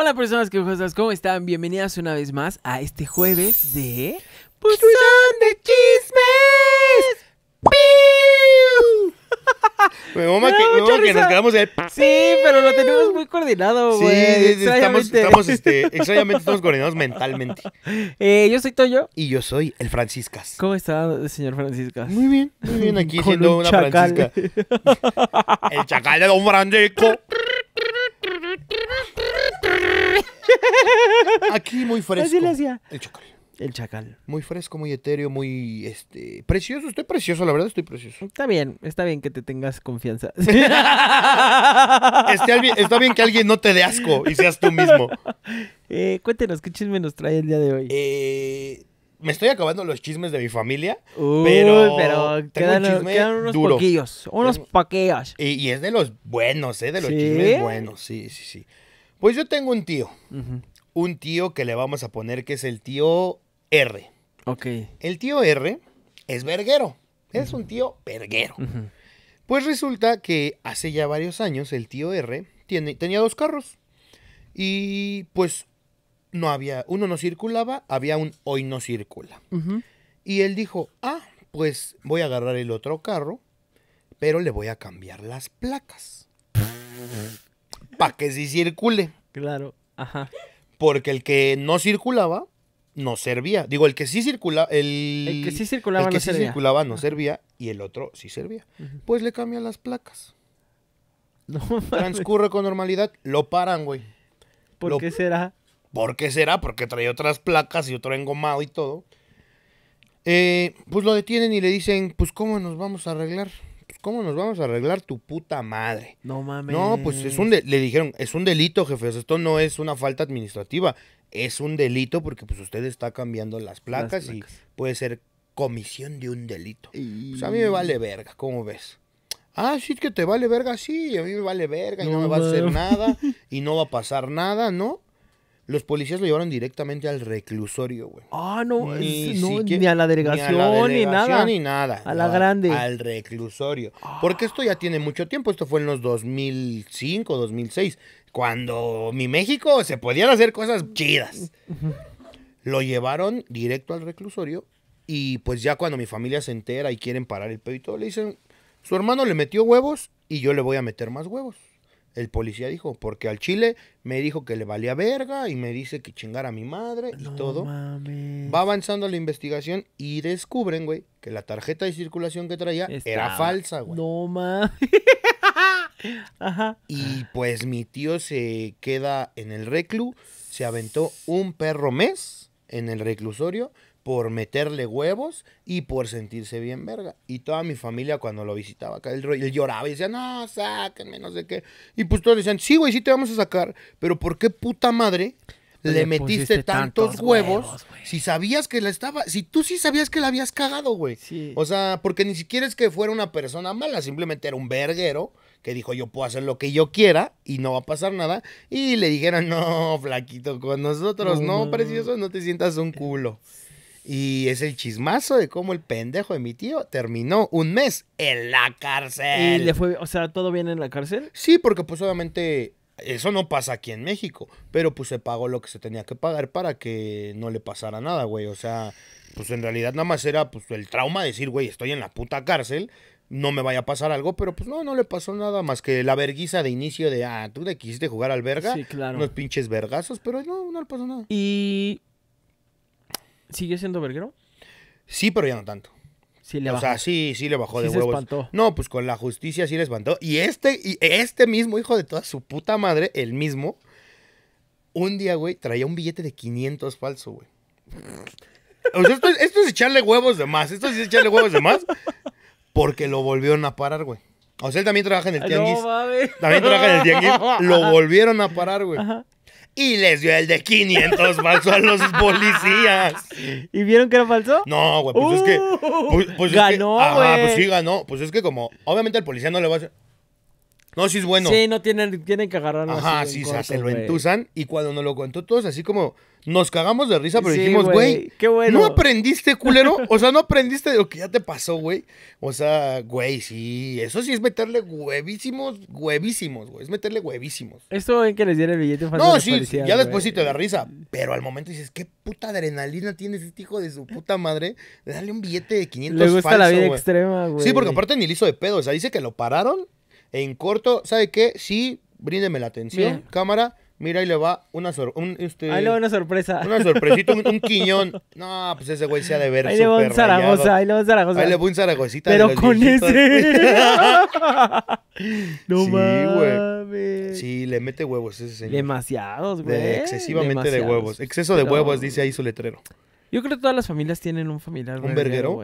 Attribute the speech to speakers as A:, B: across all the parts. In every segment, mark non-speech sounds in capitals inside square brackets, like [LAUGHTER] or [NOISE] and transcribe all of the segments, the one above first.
A: Hola personas que cosas? ¿cómo están? Bienvenidas una vez más a este jueves de... ¡Buzón de chismes! ¡Piu!
B: [LAUGHS] Me mama que, que nos quedamos de...
A: Sí, pero lo tenemos muy coordinado, güey. Sí, Estamos, estamos, este, [LAUGHS] extrañamente estamos coordinados
B: mentalmente.
A: Eh, yo soy Toyo. Y yo soy el Franciscas. ¿Cómo está, el señor Franciscas?
B: Muy bien, muy bien. Aquí [LAUGHS] siendo una Francisca. el chacal de Don Francisco. [LAUGHS] Aquí muy fresco. El
A: chacal. El chacal. Muy fresco, muy etéreo, muy este. Precioso, estoy precioso, la verdad estoy precioso. Está bien, está bien que te tengas confianza. [LAUGHS]
B: está,
A: bien, que alguien no te dé asco y seas tú mismo. Eh, cuéntenos, ¿qué chisme nos
B: trae el día de hoy? Eh, me estoy acabando los chismes de mi familia, pero, pero quedan, unos poquillos,
A: unos paqueas.
B: Y, es de los buenos, ¿eh? De los chismes buenos, sí, sí, sí. Pues yo tengo un tío, un tío que le vamos a poner que es el tío R. Ok. El tío R es verguero, es un tío verguero. Pues resulta que hace ya varios años el tío R tiene, tenía dos carros y pues no había, uno no circulaba, había un hoy no circula. Y él dijo, ah, pues voy a agarrar el otro carro, pero le voy a cambiar las placas. para que sí circule. Claro, ajá. Porque el que no circulaba, no servía. Digo, el que sí circula, el, el que sí circulaba, el que no, sí servía. circulaba no servía y el otro sí servía. Pues le cambian las placas. Transcurre con normalidad, lo paran, güey. ¿Por qué será? ¿Por qué será? Porque trae otras placas y otro engomado y todo. Eh, pues lo detienen y le dicen, pues ¿cómo nos vamos a arreglar? ¿Cómo nos vamos a arreglar tu puta madre? No mames. No, pues es un le dijeron, es un delito, jefe. esto no es una falta administrativa, es un delito porque pues usted está cambiando las placas, y puede ser comisión de un delito. Pues a mí me vale verga, ¿cómo ves? Ah, sí, que te vale verga, sí, a mí me vale verga y no me va a hacer nada [LAUGHS] y no va a pasar nada, ¿no? Los policías lo llevaron directamente al reclusorio, güey. Ah, no, ni, a la delegación, ni, ni nada. A la grande. Al reclusorio. Ah. Porque esto ya tiene mucho tiempo. Esto fue en los 2005, 2006. Cuando mi México se podían hacer cosas chidas.
C: [LAUGHS]
B: lo llevaron directo al reclusorio. Y pues ya cuando mi familia se entera y quieren parar el pedo y todo, le dicen, su hermano le metió huevos y yo le voy a meter más huevos. El policía dijo, porque al chile me dijo que le valía verga y me dice que chingara a mi madre y todo. Va avanzando la investigación y descubren, güey, que la tarjeta de circulación que traía era falsa, güey. No mames. [LAUGHS] Y pues mi tío se queda en el reclu, se aventó un perro mes en el reclusorio por meterle huevos y por sentirse bien verga. Y toda mi familia cuando lo visitaba acá, él, él, lloraba y decía, no, sáquenme, no sé qué. Y pues todos decían, sí, güey, sí te vamos a sacar, pero ¿por qué puta madre le, metiste tantos, huevos, si sabías que la estaba, si tú sí sabías que la habías cagado, güey? O sea, porque ni siquiera es que fuera una persona mala, simplemente era un verguero que dijo yo puedo hacer lo que yo quiera y no va a pasar nada. Y le dijeron, no, flaquito, con nosotros, no precioso, no te sientas un culo. [LAUGHS] Y es el chismazo de cómo el pendejo de mi tío terminó un mes en la cárcel. ¿Y le fue, o sea, todo bien en la cárcel? Sí, porque pues obviamente eso no pasa aquí en México, pero pues se pagó lo que se tenía que pagar para que no le pasara nada, güey. O sea, pues en realidad nada más era pues el trauma de decir, güey, estoy en la puta cárcel, no me vaya a pasar algo, pero pues no, no le pasó nada más que la verguiza de inicio de, ah, tú le quisiste jugar al verga, sí, claro. unos pinches vergazos, pero no, no le pasó nada. Y ¿Sigue siendo verguero? Sí, pero ya no tanto. Sí le o sea, sí, sí le bajó de huevos. No, pues con la justicia sí le espantó. Y este, y este mismo hijo de toda su puta madre, el mismo, un día, güey, traía un billete de 500 falso, güey. O sea, esto, es echarle huevos de más. Esto es echarle huevos de más. Porque lo volvieron a parar, güey. O sea, él también trabaja en el tianguis. No, también trabaja en el tianguis. [LAUGHS] Lo volvieron a parar, güey y les dio el de 500 falso a los [LAUGHS] policías. ¿Y vieron que era falso? No, güey, pues es que. Uh, pues, pues ganó, pues güey. Ah, pues sí ganó. Pues es que, como, obviamente el policía no le va a hacer. No, sí es bueno. Sí, no tienen, tienen que agarrarlo. Ajá, sí, se lo entusan. Y cuando nos lo contó todos, así como nos cagamos de risa, pero dijimos, güey, qué bueno. ¿No aprendiste, culero? o sea, ¿no aprendiste de lo que ya te pasó, güey? O sea, güey, sí, eso sí es meterle huevísimos, huevísimos, güey. Es meterle huevísimos.
A: Esto en que les diera el billete No, sí, ya después sí te da risa.
B: Pero al momento dices, qué puta adrenalina tiene este hijo de su puta madre. Dale un billete de 500 Le gusta la vida extrema, güey. Sí, porque aparte ni le de pedo. O sea, dice que lo pararon en corto, ¿sabe qué? Sí, bríndeme la atención, cámara. Mira, ahí le va una, este, le va una sorpresa. Una sorpresita, un, [LAUGHS] quiñón. No, pues ese güey se ha de ver. Ahí le va un Zaragoza, ahí le va un Zaragoza. Ahí le va un Zaragozita. Pero con ese.
A: [LAUGHS] no sí, mames.
B: Sí, le mete huevos ese señor. Demasiados, güey. excesivamente de huevos. Exceso de huevos, dice ahí su letrero.
A: Yo creo que todas las familias tienen un familiar. ¿Un verguero?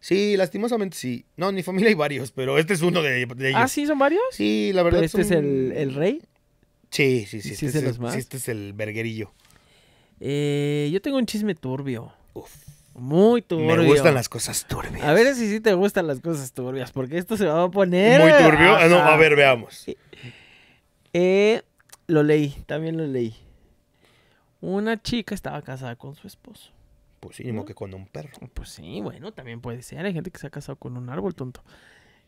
A: Sí,
B: lastimosamente sí. No, en mi familia hay varios, pero este es uno de, ellos. ¿Ah, sí? ¿Son varios? Sí, la verdad. ¿Este es
A: el, rey? Sí, sí, sí. Este, este, es, el, sí, verguerillo. Eh, yo tengo un chisme turbio. Uf. Muy turbio. Me gustan las cosas turbias. A ver si sí te gustan las cosas turbias, porque esto se va a poner... ¿Muy turbio? Ah, no, a ver, veamos. Eh, lo leí, también lo leí. Una chica estaba casada con su esposo. Pues sí, mismo que con un perro. Pues sí, bueno, también puede ser. Hay gente que se ha casado con un árbol, tonto.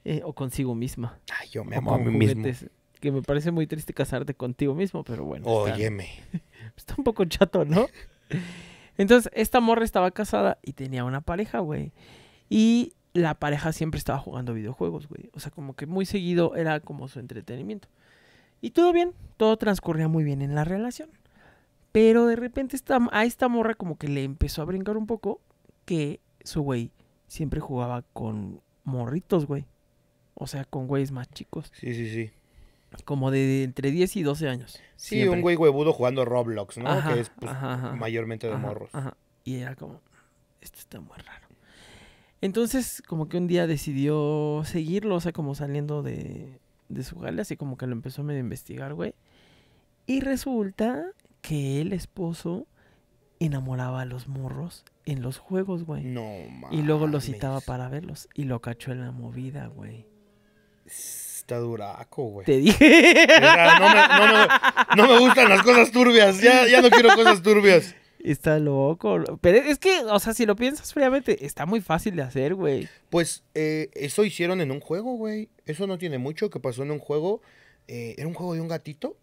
A: Eh, o consigo misma. Ay, yo me amo a mí mismo. Que me parece muy triste casarte contigo mismo, pero bueno. Óyeme. [LAUGHS] está un poco chato, ¿no? [LAUGHS] Entonces, esta morra estaba casada y tenía una pareja, güey. Y la pareja siempre estaba jugando videojuegos, güey. O sea, como que muy seguido era como su entretenimiento. Y todo bien, todo transcurría muy bien en la relación. Pero de repente a esta morra como que le empezó a brincar un poco que su güey siempre jugaba con morritos, güey. O sea, con güeyes más chicos. Sí, sí, sí. Como de entre 10 y 12 años. Sí, un güey
B: huevudo jugando Roblox, ¿no? que es pues, mayormente de morros.
A: Y era como, esto está muy raro. Entonces, como que un día decidió seguirlo, o sea, como saliendo de, de su gala, así como que lo empezó a medio investigar, güey. Y resulta que el esposo enamoraba a los morros en los juegos, güey. No mames. Y luego los citaba para verlos y lo cachó en la movida, güey. Está duraco, güey. Te dije. no, me, gustan las cosas turbias. Ya, ya no quiero cosas turbias. Está loco. Pero es que, o sea, si lo piensas fríamente, está muy fácil de hacer, güey.
B: Pues eh, eso hicieron en un juego, güey. Eso no tiene mucho que pasó en un juego. Eh, era un juego de un gatito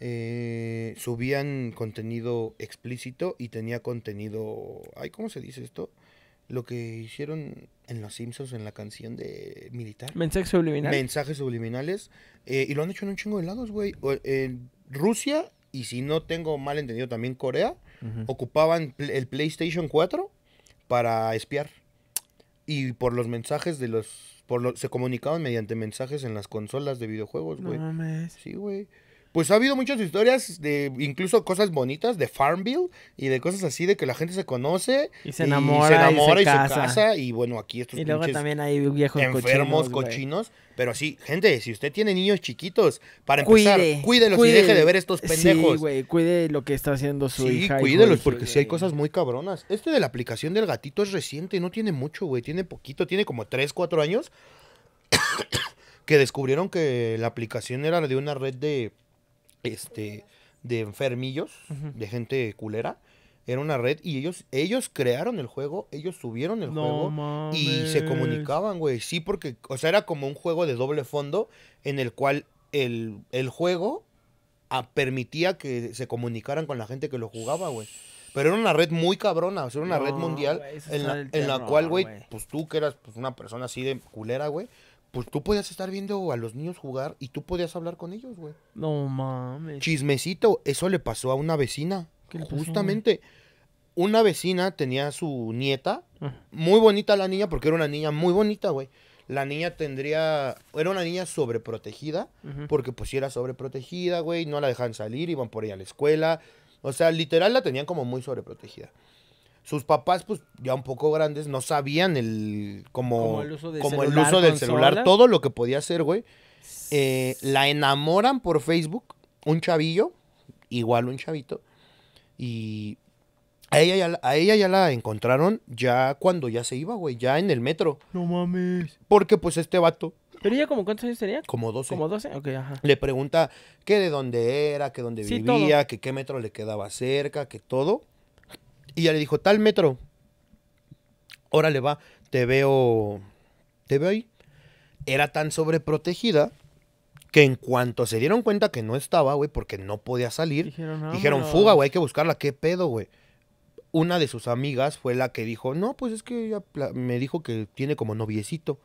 B: eh, subían contenido explícito y tenía contenido... Ay, ¿cómo se dice esto? Lo que hicieron en Los Simpsons en la canción de Militar. Mensajes subliminales. Mensajes subliminales. Eh, y lo han hecho en un chingo de lados, güey. En Rusia, y si no tengo mal entendido también Corea, ocupaban el PlayStation 4 para espiar. Y por los mensajes de los... Por se comunicaban mediante mensajes en las consolas de videojuegos, güey. No mames. Sí, güey pues ha habido muchas historias de incluso cosas bonitas de Farmville y de cosas así de que la gente se conoce y se enamora y se, enamora, y se, casa. y bueno aquí estos y luego también hay viejos enfermos cochinos, pero sí gente si usted tiene niños chiquitos para empezar cuídelos y deje de ver estos pendejos sí güey
A: cuide lo que está haciendo su sí, hija cuídelos porque
B: sí hay cosas muy cabronas este de la aplicación del gatito es reciente no tiene mucho güey tiene poquito tiene como tres, cuatro años [COUGHS] que descubrieron que la aplicación era de una red de este, de enfermillos, de gente culera. Era una red y ellos, ellos crearon el juego, ellos subieron el juego y se comunicaban, güey. Sí, porque, o sea, era como un juego de doble fondo en el cual el, juego ah, permitía que se comunicaran con la gente que lo jugaba, güey. Pero era una red muy cabrona, o sea, era una red mundial en, la, en la, cual, güey, pues tú que eras pues, una persona así de culera, güey, pues tú podías estar viendo a los niños jugar y tú podías hablar con ellos, güey. No mames. Chismecito, eso le pasó a una vecina.
A: justamente.
B: una vecina tenía a su nieta, ah. muy bonita la niña, porque era una niña muy bonita, güey. La niña tendría, era una niña sobreprotegida, porque pues era sobreprotegida, güey, no la dejaban salir, iban por ella a la escuela. O sea, literal la tenían como muy sobreprotegida sus papás, pues ya un poco grandes, no sabían el como, como el uso, del celular, todo lo que podía hacer, güey. Eh, la enamoran por Facebook, un chavillo, igual un chavito, y a ella, ya, a ella ya la encontraron ya cuando ya se iba, güey, ya en el metro. No mames. Porque pues este vato ¿Pero ella como cuántos años tenía? Como 12. Como 12, ok, ajá. Le pregunta qué de dónde era, que dónde vivía, que qué metro le quedaba cerca, que todo. Y ella le dijo, tal metro. Órale, va, te veo. Te veo ahí. Era tan sobreprotegida que en cuanto se dieron cuenta que no estaba, güey, porque no podía salir, dijeron, dijeron fuga, güey, hay que buscarla, qué pedo, güey. Una de sus amigas fue la que dijo, no, pues es que ella me dijo que tiene como noviecito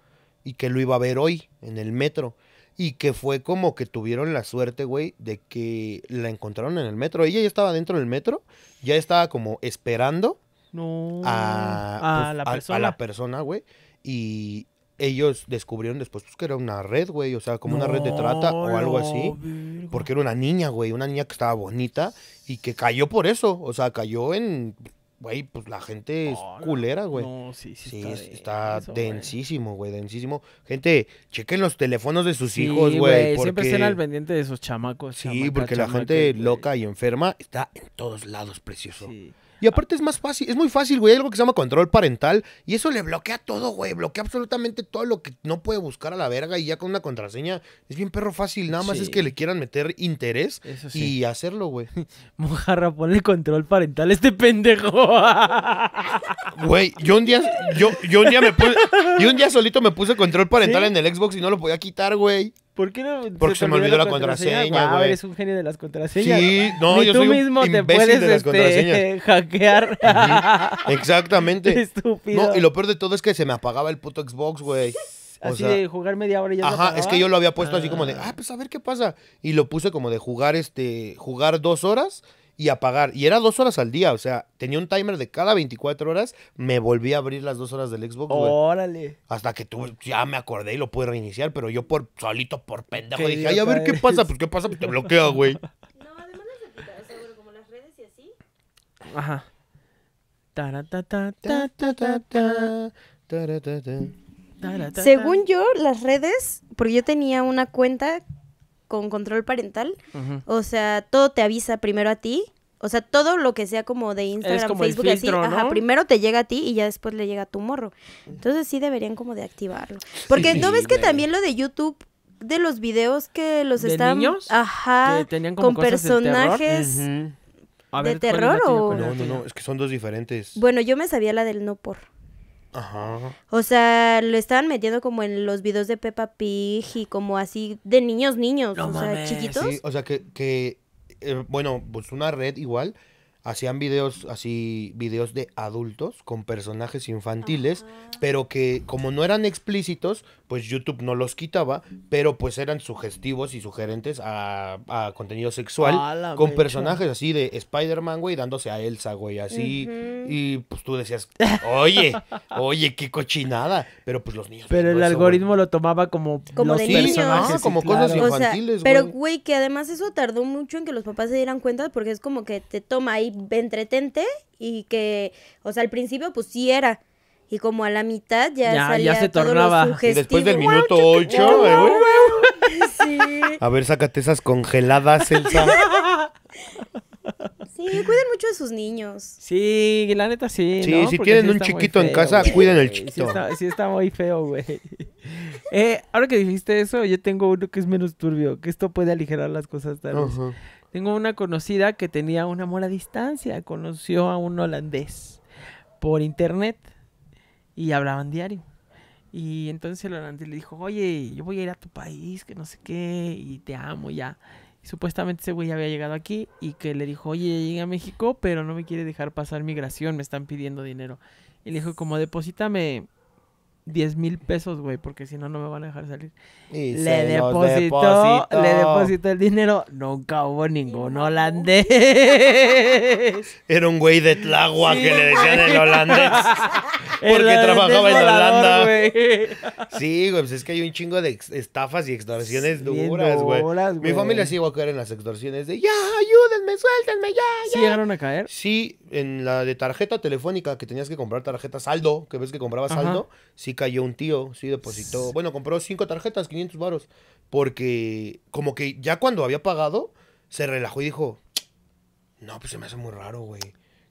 B: y que lo iba a ver hoy en el metro. Y que fue como que tuvieron la suerte, güey, de que la encontraron en el metro. Ella ya estaba dentro del metro, ya estaba como esperando
A: a, ah, pues, la
B: persona. güey. Y ellos descubrieron después pues, que era una red, güey, o sea, como una red de trata o algo así. Porque era una niña, güey, una niña que estaba bonita y que cayó por eso, o sea, cayó en Güey, pues la gente es culera, güey.
A: No, sí, sí. sí
B: está, densísimo, güey, densísimo. Gente, chequen los teléfonos de sus hijos, güey. Porque... Siempre estén al
A: pendiente de esos chamacos. Sí, porque la gente
B: loca y enferma está
A: en todos lados, precioso. Sí.
B: Y aparte es más fácil, es muy fácil, güey. Hay algo que se llama control parental y eso le bloquea todo, güey. Bloquea absolutamente todo lo que no puede buscar a la verga y ya con una contraseña es bien perro fácil. Nada más es que le quieran meter interés y hacerlo, güey. [LAUGHS]
A: Mojarra, ponle control parental a este
B: pendejo. [LAUGHS] Güey, yo un día, yo, yo un día me puse, yo un día solito me puse control parental en el Xbox y no lo podía quitar, güey.
A: ¿Por qué no? Porque se, me olvidó la contraseña, güey. ver, un genio de las contraseñas. Sí, no, yo tú soy mismo un te puedes de las este, [LAUGHS] hackear.
B: Exactamente. [LAUGHS] Estúpido. No, y lo peor de todo es que se me apagaba el puto Xbox, güey. así de
A: jugar media hora y ya Ajá, es que yo lo había puesto así como de, ah. ah, pues a ver qué pasa.
B: Y lo puse como de jugar este jugar dos horas y apagar. Y era dos horas al día, o sea, tenía un timer de cada 24 horas, me volví a abrir las dos horas del Xbox. Órale. hasta que tú ya me acordé y lo pude reiniciar, pero yo por solito, por pendejo, dije, ay, a ver qué pasa, pues qué pasa, pues te bloquea, güey. [LAUGHS] No, además seguro,
A: como las redes y así. Ajá. Según
C: yo, las redes, porque yo tenía una cuenta con control parental. O sea, todo te avisa primero a ti. O sea, todo lo que sea como de Instagram, Facebook, así, ajá, primero te llega a ti y ya después le llega a tu morro. Entonces sí deberían como de activarlo. Porque no ves que también lo de YouTube de los videos que los ¿De están ajá, con personajes de
B: terror, ¿de terror o no, no, no, es que son dos diferentes.
C: Bueno, yo me sabía la del no por. O sea, lo estaban metiendo como en los videos de Peppa Pig y como así de niños, niños, o sea, chiquitos. Sí,
B: o sea, que, eh, bueno, pues una red igual hacían videos así, videos de adultos con personajes infantiles, pero que como no eran explícitos, pues YouTube no los quitaba, pero pues eran sugestivos y sugerentes a, contenido sexual con personajes así de Spider-Man, güey, dándose a Elsa, güey, así. Y pues tú decías, oye, oye, qué cochinada. Pero pues los
A: niños. Pero el algoritmo lo tomaba como, como personajes, como cosas infantiles, Pero,
C: güey, que además eso tardó mucho en que los papás se dieran cuenta porque es como que te toma ahí entretente y que, o sea, al principio pues sí era. Y como a la mitad ya, se tornaba.
B: y después del minuto 8,
C: eh,
B: [LAUGHS] A ver, sácate esas congeladas, Elsa.
A: Sí, cuiden mucho de sus niños. Sí, la neta sí. Sí, si tienen un chiquito en casa, cuiden el chiquito. Sí está, muy feo, güey. Eh, ahora que dijiste eso, yo tengo uno que es menos turbio, que esto puede aligerar las cosas tal vez. Tengo una conocida que tenía un amor a distancia, conoció a un holandés por internet y hablaban diario. Y entonces el holandés le dijo, oye, yo voy a ir a tu país, que no sé qué, y te amo ya. Y supuestamente ese güey había llegado aquí y que le dijo, oye, llegué a México, pero no me quiere dejar pasar migración, me están pidiendo dinero. Y le dijo, como deposítame 10 mil pesos, güey, porque si no, no me van a dejar salir. le depositó, le depositó el dinero. Nunca hubo ningún holandés. [LAUGHS] Era un güey de Tlagua que le decían el holandés. [LAUGHS]
B: porque trabajaba en
A: Holanda.
B: Sí, güey, pues es que hay un chingo de estafas y extorsiones duras, güey. Mi familia sí iba a caer en las extorsiones de ya, ayúdenme, suéltenme, ya, ya. llegaron a caer? Sí, en la de tarjeta telefónica que tenías que comprar tarjeta saldo, que ves que comprabas saldo, sí cayó un tío, sí depositó. Bueno, compró cinco tarjetas, 500 varos. Porque como que ya cuando había pagado, se relajó y dijo, no, pues se me hace muy raro, güey.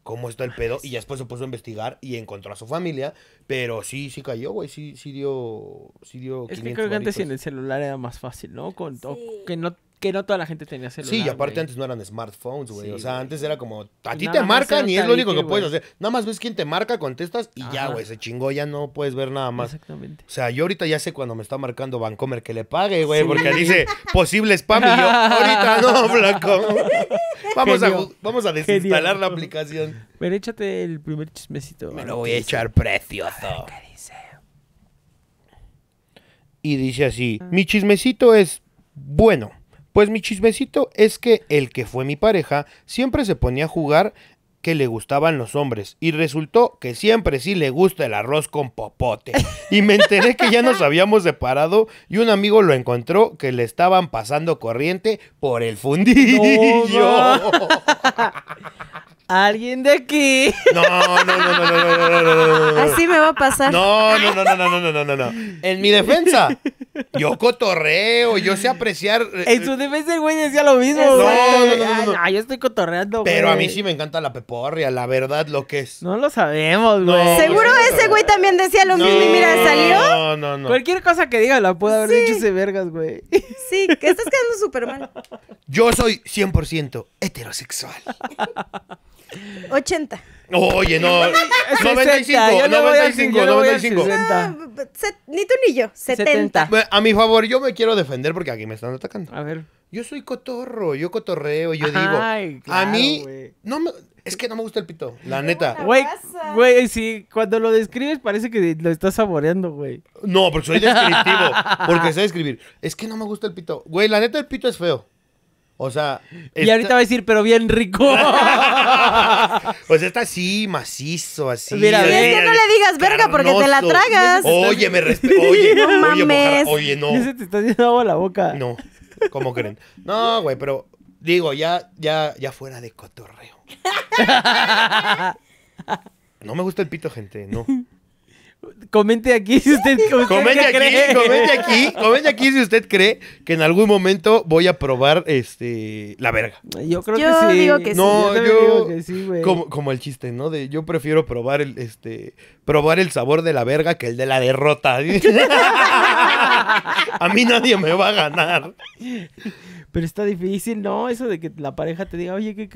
B: ¿Cómo está el pedo? Y ya después se puso a investigar y encontró a su familia. Pero sí, sí cayó, güey. Sí, sí
A: dio, sí dio. Es que creo que antes en el celular era más fácil, ¿no? Con, que no que no toda la gente tenía celular. Sí, y aparte antes no eran smartphones, güey. o sea, antes era como, a ti te marcan y es lo único que puedes hacer.
B: Nada más ves quién te marca, contestas y ya, güey, se chingó, ya no puedes ver nada más. Exactamente. O sea, yo ahorita ya sé cuando me está marcando Vancomer que le pague, güey, porque dice posible spam y yo, ahorita no, blanco [LAUGHS] Vamos a, vamos a desinstalar la aplicación.
A: Pero échate el primer chismecito. Me lo voy a echar precioso. ¿Qué dice?
B: Y dice así, ah. mi chismecito es bueno. Pues mi chismecito es que el que fue mi pareja siempre se ponía a jugar que le gustaban los hombres y resultó que siempre sí le gusta el arroz con popote. Y me enteré que ya nos habíamos separado y un amigo lo encontró que le estaban pasando corriente por el fundillo.
A: ¿Alguien de aquí?
B: No, no, no, no, no, no, no, no, Así me va a pasar. No, no, no, no, no, no, no, no. En mi defensa, yo cotorreo, yo sé apreciar. Eh, en eh,
A: su defensa güey decía lo mismo, no, No, no, no,
B: yo estoy cotorreando, güey. Pero a mí sí me encanta la peporria, la verdad,
A: lo que es. No lo sabemos, güey. Seguro
C: ese güey también decía lo mismo y mira, salió.
A: No, no, no. Cualquier cosa que diga la puede haber dicho ese vergas, güey. Sí, que estás quedando súper mal.
B: Yo soy 100% heterosexual.
A: [LAUGHS] 80.
C: Oye, no. 95, 95, 95. Ni
B: tú ni yo, 70. A mi favor, yo me quiero defender porque aquí me están atacando. A ver. Yo soy
A: cotorro, yo cotorreo, yo digo. a mí,
B: no es que no me gusta el pito, la
A: neta. Güey, güey, sí, cuando lo describes parece que lo estás saboreando, güey. No, pero soy descriptivo, porque [LAUGHS] sé escribir. Es que no me gusta el pito. Güey, la neta el pito es feo.
B: O sea. Y ahorita va a decir, pero bien rico. [LAUGHS] pues está así, macizo, así. Mira, y es que no le digas verga porque te la tragas. Oye, me respeto. [LAUGHS] Oye, no oye, mames. Oye, no. Ese te está haciendo agua la boca. No. ¿Cómo creen? No, güey, pero digo, ya, ya, ya fuera de cotorreo. [LAUGHS] no me gusta el pito, gente, no. Comente aquí si usted, aquí, cree. Comente aquí, comente aquí si usted cree que en algún momento voy a probar este la verga. Yo creo que sí. Digo no, sí. Yo, digo que sí, güey. Como, como, el chiste, ¿no? De yo prefiero probar el este probar el sabor de la verga que el de la derrota. [LAUGHS]
A: a mí nadie me va a ganar. Pero está difícil, ¿no? Eso de que la pareja te diga, "Oye, ¿qué,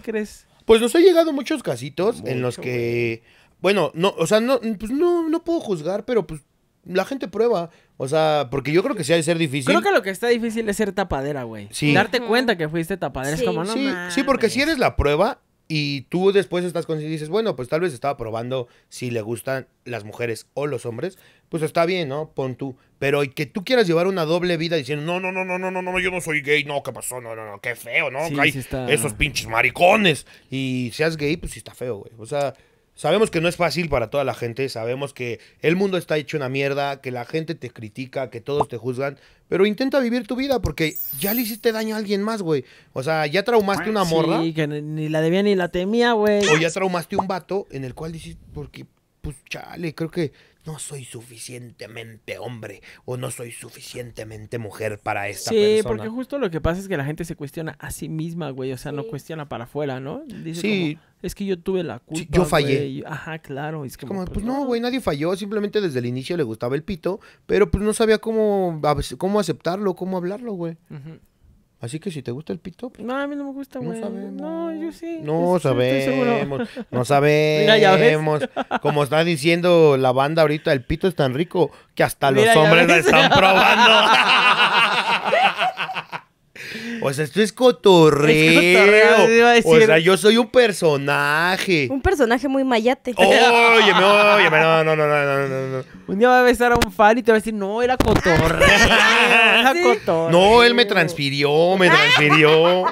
A: crees?" Pues nos ha llegado muchos casitos
B: en los que bueno, no, o sea, no, pues no, no puedo juzgar, pero pues la gente prueba. O sea, porque yo creo que sí ha de ser difícil. Creo que
A: lo que está difícil es ser tapadera, güey. Sí. Darte
B: cuenta que fuiste tapadera sí, es como no. Sí, sí, porque si eres la prueba y tú después estás con y dices, bueno, pues tal vez estaba probando si le gustan las mujeres o los hombres, pues está bien, ¿no? Pon tú. Pero que tú quieras llevar una doble vida diciendo, no, no, no, no, no, no, no, yo no soy gay, no, ¿qué pasó? No, no, no, qué feo, ¿no? Sí, Esos pinches maricones. Y seas gay, pues sí está feo, güey. O sea, Sabemos que no es fácil para toda la gente, sabemos que el mundo está hecho una mierda, que la gente te critica, que todos te juzgan, pero intenta vivir tu vida porque ya le hiciste daño a alguien más, güey. O sea, ya traumaste una morra. Sí,
A: que ni la debía ni la temía, güey. O ya traumaste
B: un vato en el cual dices, porque, pues chale, creo que no soy suficientemente hombre o no soy suficientemente mujer para esta persona. Sí, porque
A: justo lo que pasa es que la gente se cuestiona a sí misma, güey, o sea, no cuestiona para afuera, ¿no? Dice sí. es que yo tuve la culpa. yo fallé. Ajá, claro. Es que como pues, pues
B: no, güey, nadie falló. Simplemente desde el inicio le gustaba el pito, pero pues no sabía cómo, cómo aceptarlo, cómo hablarlo, güey. Ajá. Así que si te gusta el pito.
A: Pues, no, a mí no me gusta, güey. No sabemos. No, yo sí. [LAUGHS] No sabemos. no sabemos.
B: Como está diciendo la banda ahorita, el pito es tan rico que hasta los hombres lo están probando. [LAUGHS] O sea, esto es cotorreo. O sea, yo soy un personaje. Un
C: personaje muy mayate. Oye, no,
B: no, no, no, no, no. Un día va a besar a un fan y te va a decir, no, era
A: cotorreo.
B: [LAUGHS] era cotorreo. No, él me transfirió, me transfirió.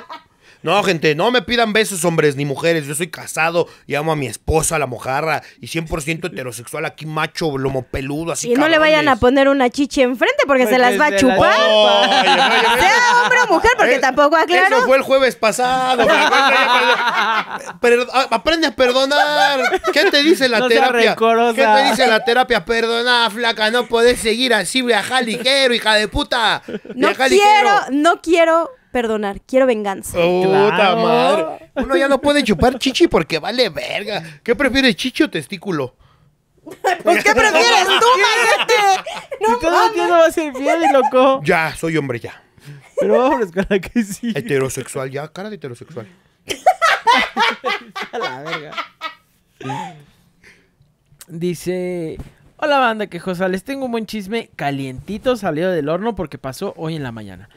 B: No, gente, no me pidan besos, hombres ni mujeres. Yo soy casado y amo a mi esposa, la mojarra, y 100% heterosexual, aquí macho, lomo peludo, así. Y no le vayan a
C: poner una chiche enfrente porque, se las va a chupar. Sea hombre o mujer, porque tampoco
B: eh, tampoco aclaro. Eso fue el jueves pasado. Ah, aprende a perdonar. ¿Qué te dice la terapia? ¿Qué te dice la terapia? Perdona, flaca, no podés seguir así, a ligero, hija de puta. No quiero,
C: no quiero perdonar, quiero venganza. ¡Puta madre!
B: Uno ya no puede chupar chichi porque vale verga. ¿Qué prefieres, chichi o testículo?
C: ¿Pues qué prefieres tú, [LAUGHS] Magnete?
B: No, si todo no va a ser fiel, loco. Ya, soy hombre, ya. Pero vámonos cara, que sí.
A: Heterosexual, ya, cara de heterosexual. [LAUGHS] a la verga. Dice. Hola banda quejosa, les tengo un buen chisme calientito salido del horno porque pasó hoy en la mañana.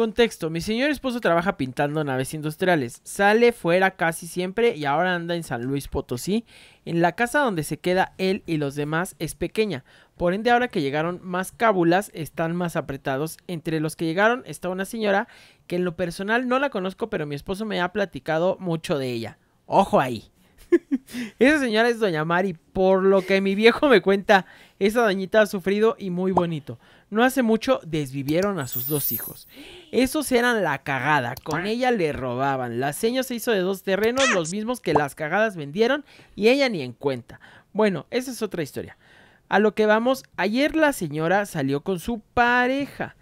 A: Contexto, mi señor esposo trabaja pintando naves industriales, sale fuera casi siempre y ahora anda en San Luis Potosí. En la casa donde se queda él y los demás es pequeña, por ende ahora que llegaron más cábulas están más apretados. Entre los que llegaron está una señora que en lo personal no la conozco, pero mi esposo me ha platicado mucho de ella. Ojo ahí. [LAUGHS] esa señora es Doña Mari, por lo que mi viejo me cuenta, esa dañita ha sufrido y muy bonito. No hace mucho desvivieron a sus dos hijos. Esos eran la cagada. Con ella le robaban. La seño se hizo de dos terrenos, los mismos que las cagadas vendieron, y ella ni en cuenta. Bueno, esa es otra historia. A lo que vamos, ayer la señora salió con su pareja.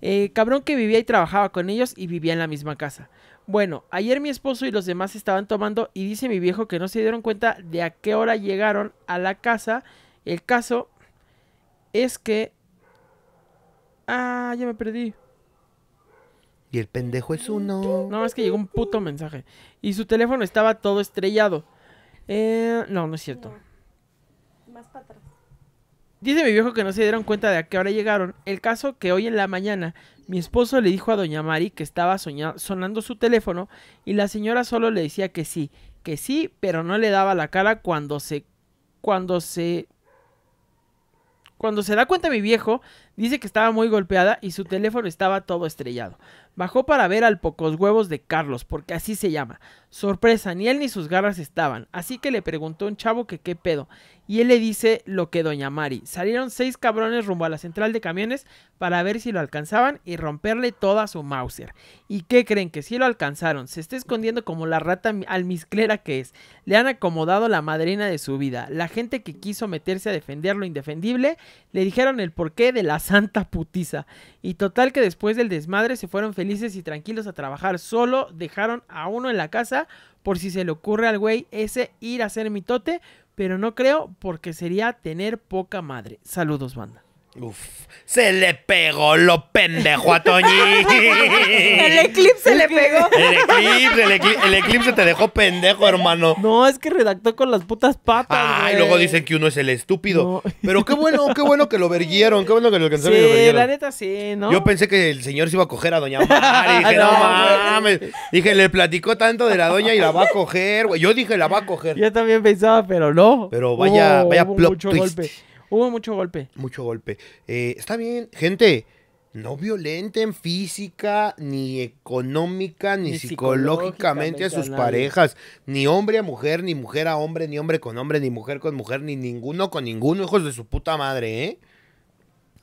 A: Eh, cabrón que vivía y trabajaba con ellos y vivía en la misma casa. Bueno, ayer mi esposo y los demás estaban tomando y dice mi viejo que no se dieron cuenta de a qué hora llegaron a la casa. El caso es que Ah, ya me perdí.
B: Y el pendejo es
A: uno. No, es que llegó un puto mensaje. Y su teléfono estaba todo estrellado. Eh, no, no es cierto. Más para atrás. Dice mi viejo que no se dieron cuenta de a qué hora llegaron. El caso que hoy en la mañana mi esposo le dijo a doña Mari que estaba sonando su teléfono y la señora solo le decía que sí, que sí, pero no le daba la cara cuando se... cuando se... Cuando se da cuenta mi viejo Dice que estaba muy golpeada y su teléfono estaba todo estrellado. Bajó para ver al pocos huevos de Carlos, porque así se llama. Sorpresa, ni él ni sus garras estaban, así que le preguntó un chavo que qué pedo, y él le dice lo que doña Mari. Salieron seis cabrones rumbo a la central de camiones para ver si lo alcanzaban y romperle toda su Mauser. ¿Y qué creen que si sí lo alcanzaron? Se está escondiendo como la rata almizclera que es. Le han acomodado la madrina de su vida. La gente que quiso meterse a defender lo indefendible le dijeron el porqué de la [LAUGHS] santa putiza y total que después del desmadre se fueron felices y tranquilos a trabajar. Solo dejaron a uno en la casa por si se le ocurre al güey ese ir a ser mitote. Pero no creo porque sería tener poca madre. Saludos, banda. Uf.
B: Se le pegó lo pendejo a Toñi. el eclipse se le pegó. El eclipse, el eclipse, te dejó pendejo, hermano. No, es que redactó con las putas patas. Ay, ah, y luego dicen que uno es el estúpido. Pero qué bueno, qué bueno que lo verguieron. Qué bueno que lo alcanzaron sí, la
A: neta sí, ¿no? Yo
B: pensé que el señor se iba a coger a Doña
A: Mari. [LAUGHS] Dije, no,
B: mames. Dije, le platicó tanto de la doña y la va a coger, Yo dije, la va a coger.
A: Yo también pensaba, pero no. Pero vaya, vaya plot twist. Golpe. Hubo mucho golpe. Mucho
B: golpe. Eh, está bien, gente. No violenten en física, ni económica, ni, psicológicamente, a sus parejas, ni hombre a mujer, ni mujer a hombre, ni hombre con hombre, ni mujer con mujer, ni ninguno con ninguno, hijos de su puta madre, ¿eh?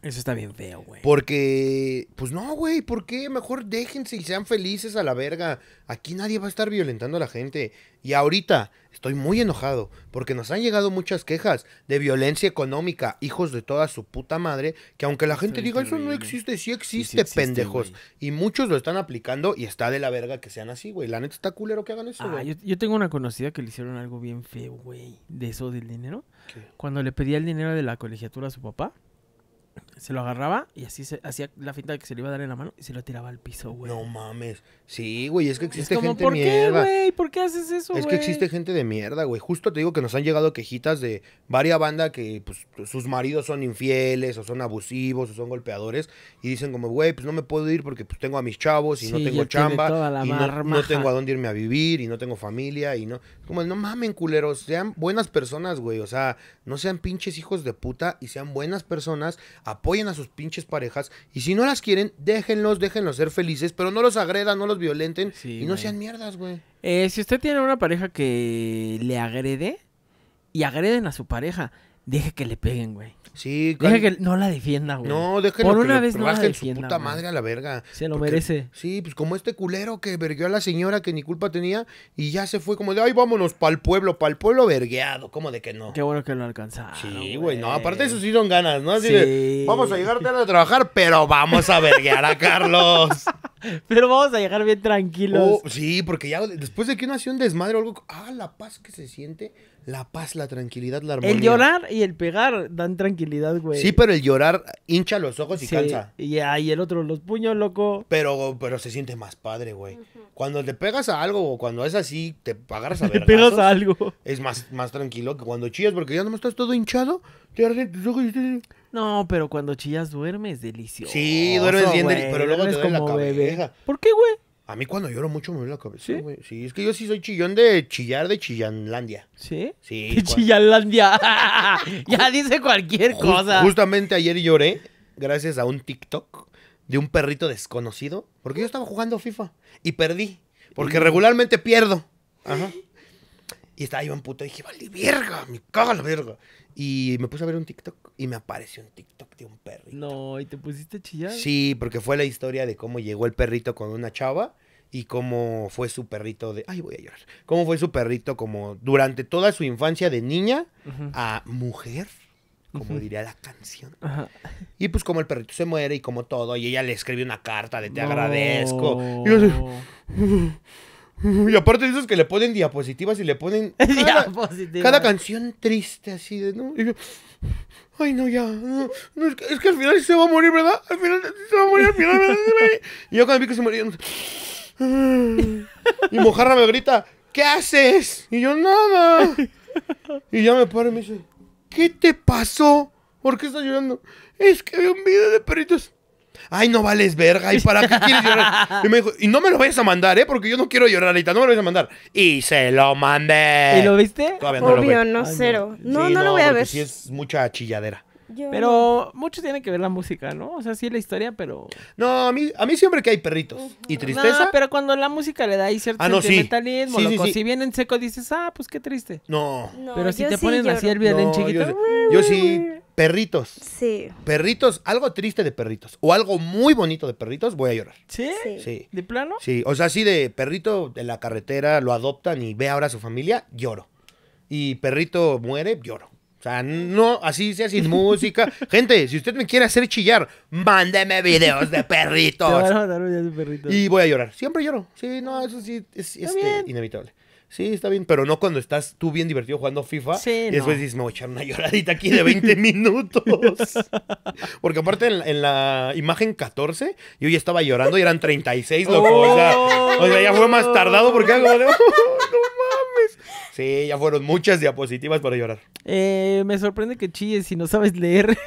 B: Eso está bien feo, güey. Porque, pues no, güey, ¿por qué? Mejor déjense y sean felices a la verga. Aquí nadie va a estar violentando a la gente. Y ahorita estoy muy enojado porque nos han llegado muchas quejas de violencia económica, hijos de toda su puta madre,
A: que aunque la gente diga eso no
B: existe, sí existe, pendejos. Y muchos lo están aplicando y está de la verga que sean así, güey. La neta está culero que hagan eso, ah, güey.
A: yo, tengo una conocida que le hicieron algo bien feo, güey, de eso del dinero. Cuando le pedía el dinero de la colegiatura a su papá se lo agarraba y así se hacía la finta que se le iba a dar en la mano y se lo tiraba al piso, güey. No mames.
B: Sí, güey, es que existe es como, gente ¿por Qué, güey?
A: ¿Por qué haces eso, Es que existe gente
B: de mierda, güey. Justo te digo que nos han llegado quejitas de varias banda que pues, sus maridos son infieles o son abusivos o son golpeadores y dicen como, güey, pues no me puedo ir porque pues tengo a mis chavos y no tengo chamba y no, tengo a dónde irme a vivir y no tengo familia y no. Como, no mamen, culeros, sean buenas personas, güey. O sea, no sean pinches hijos de puta y sean buenas personas apoyen a sus pinches parejas. Y si no las quieren, déjenlos, déjenlos ser felices, pero no los agredan, no los
A: violenten y no sean
B: mierdas, güey.
A: Eh, si usted tiene una pareja que le agrede y agreden a su pareja, Deje que le peguen, güey. Sí, Deje que no la defienda, güey. No, Por una vez no la defienda, su puta madre la verga. Se lo merece.
B: Sí, pues como este culero que vergueó a la señora que ni culpa tenía y ya se fue como de, ay, vámonos pa'l pueblo, pa'l pueblo vergueado. ¿Cómo de que no? Qué bueno que lo alcanzaron. Sí, güey, no, aparte eso sí son ganas, ¿no? Así vamos a llegar a trabajar, pero vamos a verguear a Carlos. [LAUGHS] Pero vamos a llegar bien tranquilos. Oh, sí, porque ya después de que uno hacía un desmadre o algo, ah, la paz que se siente, la paz, la tranquilidad, la armonía. el llorar y el pegar dan tranquilidad, güey. Sí, pero el llorar hincha los ojos y sí, cansa. Y ahí el otro, los puños, loco. Pero, pero se siente más padre, güey. Cuando te pegas a algo o cuando es así, te agarras a [LAUGHS] ver. Te pegas a algo. Es más, más tranquilo que cuando chillas, porque ya no estás todo hinchado. Te arden tus ojos y te... No, pero cuando chillas
A: duermes delicioso. Sí, duermes bien Pero luego te duele la cabeza. ¿Por qué, güey?
B: A mí cuando lloro mucho me duele la cabeza, güey. ¿Sí? es que yo sí soy chillón de chillar de Chillanlandia. ¿Sí? Sí. [LAUGHS] De
A: Chillanlandia. [LAUGHS] ya dice cualquier cosa.
B: Justamente ayer lloré gracias a un TikTok de un perrito desconocido porque yo estaba jugando FIFA y perdí. Porque regularmente pierdo. Ajá. Y estaba yo en puto. Y dije, vale, verga, me caga la verga. Y me puse a ver un TikTok y me apareció un TikTok de un perrito.
A: No, ¿y te pusiste a chillar?
B: Sí, porque fue la historia de cómo llegó el perrito con una chava y cómo fue su perrito de... Ay, voy a llorar. Cómo fue su perrito como durante toda su infancia de niña a mujer, como diría la canción. Y pues como el perrito se muere y como todo, y ella le escribe una carta de te agradezco. Y yo [LAUGHS] Y aparte dices que le ponen diapositivas y le ponen [LAUGHS] cada, cada canción triste así de, ¿no? ay, no, ya. es, que, al final se va a morir, ¿verdad? Al final se va a morir, al final. Y yo cuando vi que se moría, y Mojarra me grita, ¿qué haces? Y yo, nada. Y ya me paro y me dice, ¿qué te pasó? ¿Por qué estás llorando? Es que vi un video de perritos ay, no vales verga, ¿y para qué quieres llorar? Y me dijo, y no me lo vayas a mandar, ¿eh? Porque yo no quiero llorar ahorita, no me lo vayas a mandar. Y se lo mandé. ¿Y lo viste? Obvio, no, cero.
A: No, no, lo voy a ver. Sí, es
B: mucha chilladera.
A: pero mucho tiene que ver la música, ¿no? O sea, sí la historia, pero. No, a mí, a mí siempre que hay perritos y tristeza. pero cuando la música le da ahí cierto ah, sentimentalismo, si vienen seco dices, ah, pues qué triste. No. pero si te pones así el violín chiquito. yo sí
B: Perritos. Sí. Perritos, algo triste de perritos o algo muy bonito de perritos, voy a llorar.
A: ¿Sí? Sí. de plano?
B: Sí, o sea, así de perrito de la carretera lo adoptan y ve ahora a su familia, lloro. Y perrito muere, lloro. O sea, no, así sea sin [LAUGHS] música. Gente, si usted me quiere hacer chillar, mándeme [LAUGHS] videos de perritos. Y voy a llorar. Siempre lloro. Sí, no, eso sí es este, inevitable sí, está bien, pero no cuando estás tú bien divertido jugando FIFA sí, y después dices, me voy a echar una lloradita aquí de 20 [LAUGHS] minutos. [LAUGHS] Porque aparte en, la imagen 14, yo ya estaba llorando y eran 36, loco. o, sea, ya fue más tardado porque algo de,
A: [LAUGHS] oh, no mames.
B: Sí, ya fueron muchas diapositivas para llorar.
A: Eh, me sorprende que chilles si no sabes leer.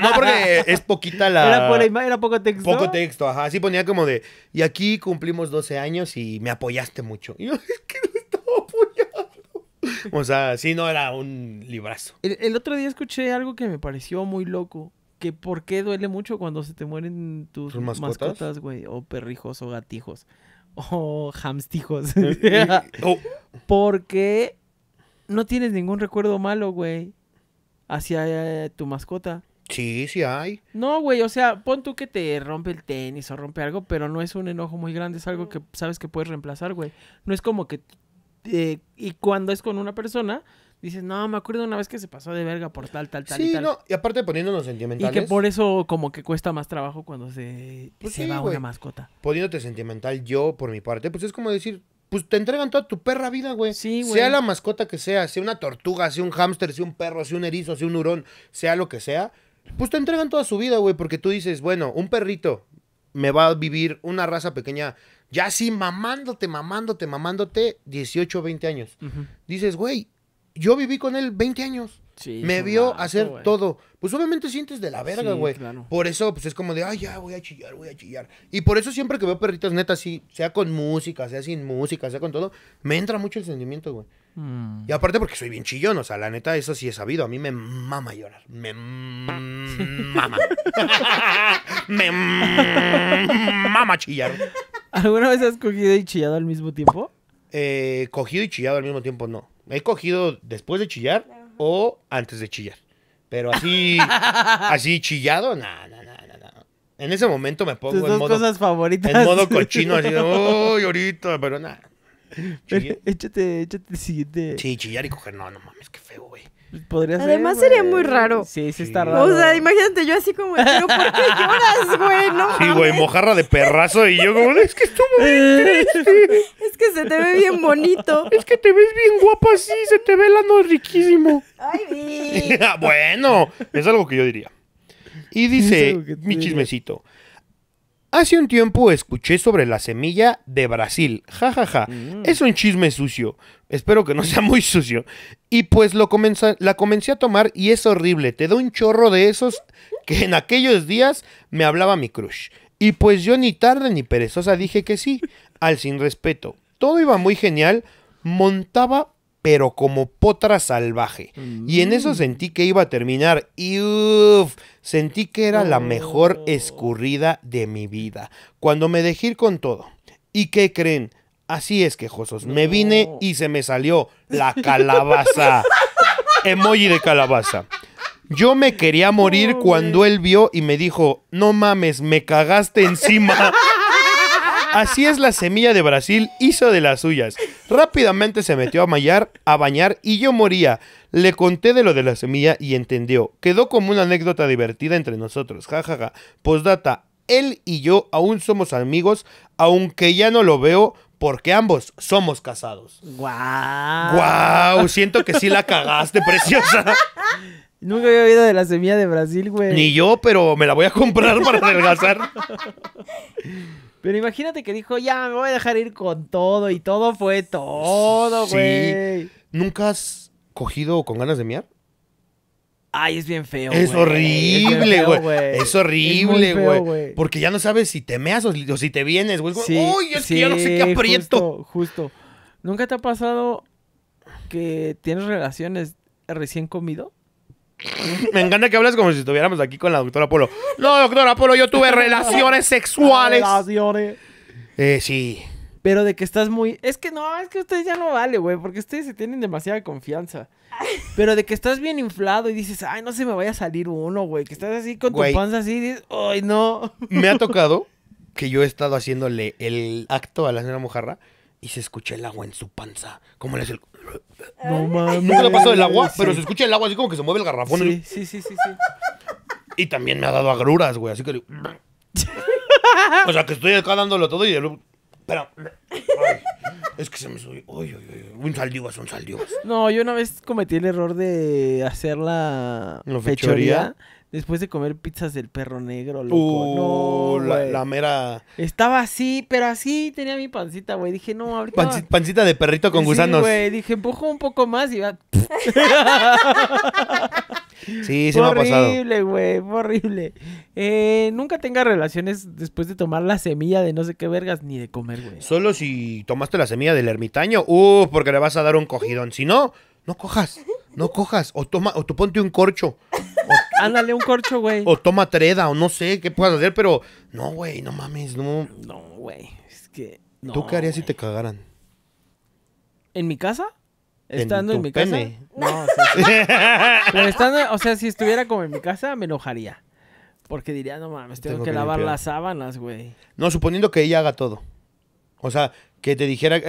A: No, porque
B: es poquita la... Era, por la era poco texto. Poco texto, ajá. Así ponía como de, y aquí cumplimos 12 años y me apoyaste mucho. Y yo, es [LAUGHS] O sea, sí,
A: no era un librazo. El, otro día escuché algo que me pareció muy loco. Que por qué duele mucho cuando se te mueren tus mascotas, güey. O perrijos o gatijos. [LAUGHS] O hamstijos. Eh, [LAUGHS] oh. Porque no tienes ningún recuerdo malo, güey. Hacia eh, tu mascota. Sí, sí hay. No, güey, o sea, pon tú que te rompe el tenis o rompe algo, pero no es un enojo muy grande, es algo que sabes que puedes reemplazar, güey. No es como que y cuando es con una persona, dices, no, me acuerdo una vez que se pasó de verga por tal, tal, tal. Sí, y no, y aparte poniéndonos sentimentales. Y que por eso como que cuesta más trabajo cuando se, pues una mascota.
B: Poniéndote sentimental yo por mi parte, pues es como decir, pues te entregan toda tu perra vida, güey. Sí, güey. Sea la mascota que sea, sea una tortuga, sea un hámster, sea un perro, sea un erizo, sea un hurón, sea lo que sea. Pues te entregan toda su vida, güey, porque tú dices, bueno, un perrito, me va a vivir una raza pequeña, ya así mamándote, mamándote, mamándote, 18, 20 años. Dices, güey, yo viví con él 20 años
A: me vio hacer todo.
B: Pues obviamente sientes de la verga, güey. Por eso, pues es como de, ay, ya, voy a chillar, voy a chillar. Y por eso siempre que veo perritas netas, sí, sea con música, sea sin música, sea con todo, me entra mucho el sentimiento, güey. Mm. Y aparte porque soy bien chillón, o sea, la neta, eso sí he sabido. A mí me mama llorar. Me mama. [LAUGHS] me mama chillar. ¿Alguna vez has cogido y chillado al mismo tiempo? Eh, cogido y chillado al mismo tiempo, no. He cogido después de chillar o antes de chillar. Pero así, [LAUGHS] así chillado, nada, nada, nada. En ese momento me pongo en modo, cosas favoritas. En modo cochino, así de, [LAUGHS] ahorita! Pero nada.
A: Échate, échate el siguiente. Sí, chillar y coger. No, no mames, qué feo, güey. Además sería muy raro. Sí, sí está raro. O sea,
C: imagínate yo así como, pero ¿por qué lloras, güey? No.
B: Sí, güey, mojarra de perrazo y yo como, es que estuvo bien
C: [LAUGHS] se te ve bien bonito. [LAUGHS] Es que te ves bien guapa así, se te ve el ano
B: riquísimo. Ay, [LAUGHS] ah, bueno, es algo que yo diría. Y dice mi chismecito. Hace un tiempo escuché sobre la semilla de Brasil. Jajaja. ja, mm. Es un chisme sucio. Espero que no sea muy sucio. Y pues lo la comencé a tomar y es horrible. Te da un chorro de esos que en aquellos días me hablaba mi crush. Y pues yo ni tarde ni perezosa dije que sí, al sin respeto. Todo iba muy genial. Montaba pero como potra salvaje. Mm. Y en eso sentí que iba a terminar. Y uff, sentí que era la mejor escurrida de mi vida. Cuando me dejé ir con todo. ¿Y qué creen? Así es, quejosos. Me vine y se me salió la calabaza. [LAUGHS] Emoji de calabaza. Yo me quería morir cuando él vio y me dijo, no mames, me cagaste encima. [LAUGHS] Así es la semilla de Brasil hizo de las suyas. Rápidamente se metió a mallar, a bañar y yo moría. Le conté de lo de la semilla y entendió. Quedó como una anécdota divertida entre nosotros. Jajaja. Postdata, él y yo aún somos amigos, aunque ya no lo veo porque ambos somos casados.
A: ¡Guau! Guau, siento que sí la cagaste, preciosa. [LAUGHS] Nunca había oído de la semilla de Brasil, güey. Ni yo, pero me la voy a comprar para [LAUGHS] adelgazar. Pero imagínate que dijo, ya, me voy a dejar ir con todo y todo fue todo, güey. Sí. ¿Nunca has
B: cogido con ganas de miar?
A: Ay, es bien feo. Es horrible, güey. Es, horrible, güey.
B: Porque ya no sabes si te meas o, si te vienes, güey. Uy, es que ya no sé qué aprieto.
A: Justo, justo. ¿Nunca te ha pasado que tienes relaciones recién comido? Me encanta que hablas como si estuviéramos aquí con la doctora Polo. No, doctora Polo, yo tuve relaciones sexuales. Eh, sí. Pero de que estás muy. Es que no, es que ustedes ya no vale, güey, porque ustedes se tienen demasiada confianza. Pero de que estás bien inflado y dices, ay, no se me vaya a salir uno, güey. Que estás así con tu panza
B: así y dices, ay, no. Me ha [LAUGHS] tocado que yo he estado haciéndole el acto a la señora mojarra y se escucha el agua en su panza. Como le hace el.
A: No mames. Nunca le ha pasado el agua, pero se escucha el agua así como que se mueve el garrafón. Sí, sí, sí, [LAUGHS]
B: Y también me ha dado agruras, güey, así que... [LAUGHS] o sea, que estoy acá dándolo todo y... Pero... es que se me subió. Uy, uy, uy. Un saldivas, un saldivas.
A: No, yo una vez cometí el error de hacer la fechoría Después de comer pizzas del perro negro, loco. Uh, no, la, mera. Estaba así, pero así tenía mi pancita, güey. Dije, no, ahorita. pancita de perrito con sí, gusanos. güey. Dije, empujo un poco más y va. [LAUGHS] sí, se me ha pasado. Horrible, güey. Horrible. Eh, nunca tengas relaciones después de tomar la semilla de no sé qué vergas ni de comer, güey. Solo
B: si tomaste la semilla del ermitaño. Uh, porque le vas a dar un cogidón. Si no no cojas, no cojas. O toma, o tú ponte un corcho. [LAUGHS]
A: Ándale un corcho, güey.
B: O toma treda, o no sé qué puedas hacer, pero no, güey, no mames, no.
A: No, güey, es que. ¿Tú qué harías si te cagaran? ¿En mi casa? ¿Estando en, mi casa? No, o sea, [LAUGHS] o sea, si estuviera como en mi casa, me enojaría. Porque diría, no mames, tengo, que, lavar las sábanas, güey. No, suponiendo que ella haga todo. O
B: sea, que te dijera.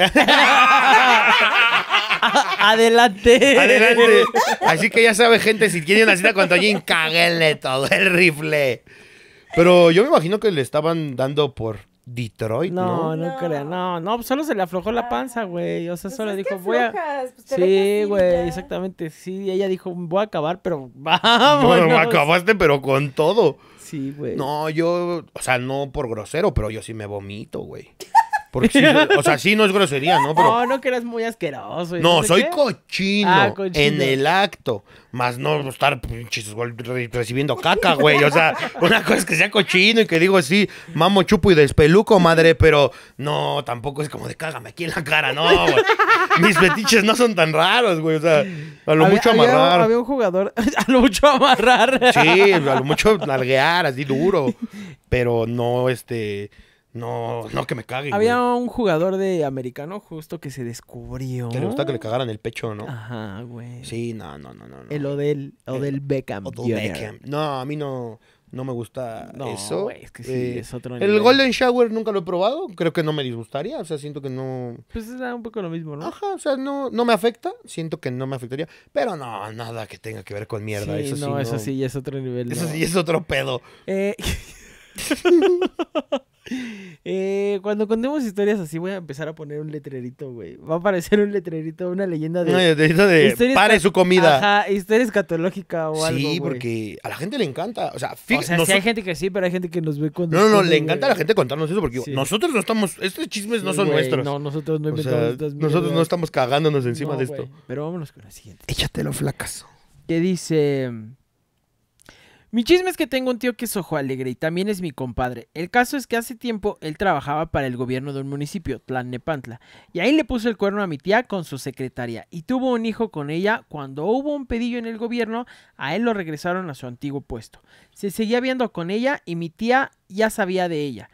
A: [LAUGHS] [LAUGHS] Adelante. Adelante. Así que
B: ya sabe, gente, si quieren una cita con Toñín, cáguenle todo el rifle. Pero yo me imagino que le estaban dando por Detroit, ¿no? No, no, creo, no,
A: no, solo se le aflojó la ah. panza, güey. O sea, pues solo dijo, voy a. Pues sí, güey, exactamente. Sí, ella dijo, voy a acabar, pero vamos. [LAUGHS] Bueno, acabaste, pero con todo.
B: Sí, güey. No, yo, o sea, no por grosero, pero yo sí me vomito, güey. Porque o sea, sí no es grosería, ¿no? Pero... No,
A: no que eres muy asqueroso. No, soy cochino, ah, en el
B: acto. Más no estar recibiendo caca, güey. O sea, una cosa es que sea cochino y que digo así, mamo, chupo y despeluco, madre. Pero no, tampoco es como de cágame aquí en la cara, no, güey. Mis fetiches no son tan raros, güey. O sea, a lo mucho amarrar. Había, había
A: un jugador, [LAUGHS] a lo mucho amarrar. Sí, a lo
B: mucho nalguear, así duro. Pero no, este no, no que me cague Había
A: un jugador de americano justo que se descubrió. Que le gusta que le cagaran el pecho, ¿no? Ajá, güey. Sí, no, no, no, no. El Odell, Beckham. Odell Beckham. No, a mí no, no me gusta no, eso. Güey, es que sí, eh, es otro nivel. El Golden
B: Shower nunca lo he probado. Creo que no me disgustaría. O sea, siento que no.
A: Pues es un poco lo mismo, ¿no? Ajá, o sea, no,
B: no me afecta. Siento que no me afectaría. Pero no, nada que tenga que ver con mierda. eso no, sí, no, eso sí, es otro nivel. Eso sí, es otro pedo. Eh.
A: [LAUGHS] [LAUGHS] Eh, cuando contemos historias así, voy a empezar a poner un letrerito, güey. Va a aparecer un letrerito, una leyenda de. No, de. Pare su comida. Ajá, historia escatológica o algo. Sí, porque a la gente le encanta. O sea, fíjate. O sea, hay gente que sí, pero hay gente que nos ve con. No, no, le encanta a la gente contarnos eso porque nosotros no estamos. Estos chismes no son nuestros. No, nosotros no inventamos o sea, Nosotros no estamos cagándonos encima de esto. Pero vámonos con la
B: siguiente. Échatelo, flacas.
A: ¿Qué dice. Mi chisme es que tengo un tío que es ojo alegre y también es mi compadre. El caso es que hace tiempo él trabajaba para el gobierno de un municipio, Nepantla. y ahí le puso el cuerno a mi tía con su secretaria y tuvo un hijo con ella. Cuando hubo un pedillo en el gobierno, a él lo regresaron a su antiguo puesto. Se seguía viendo con ella y mi tía ya sabía de ella.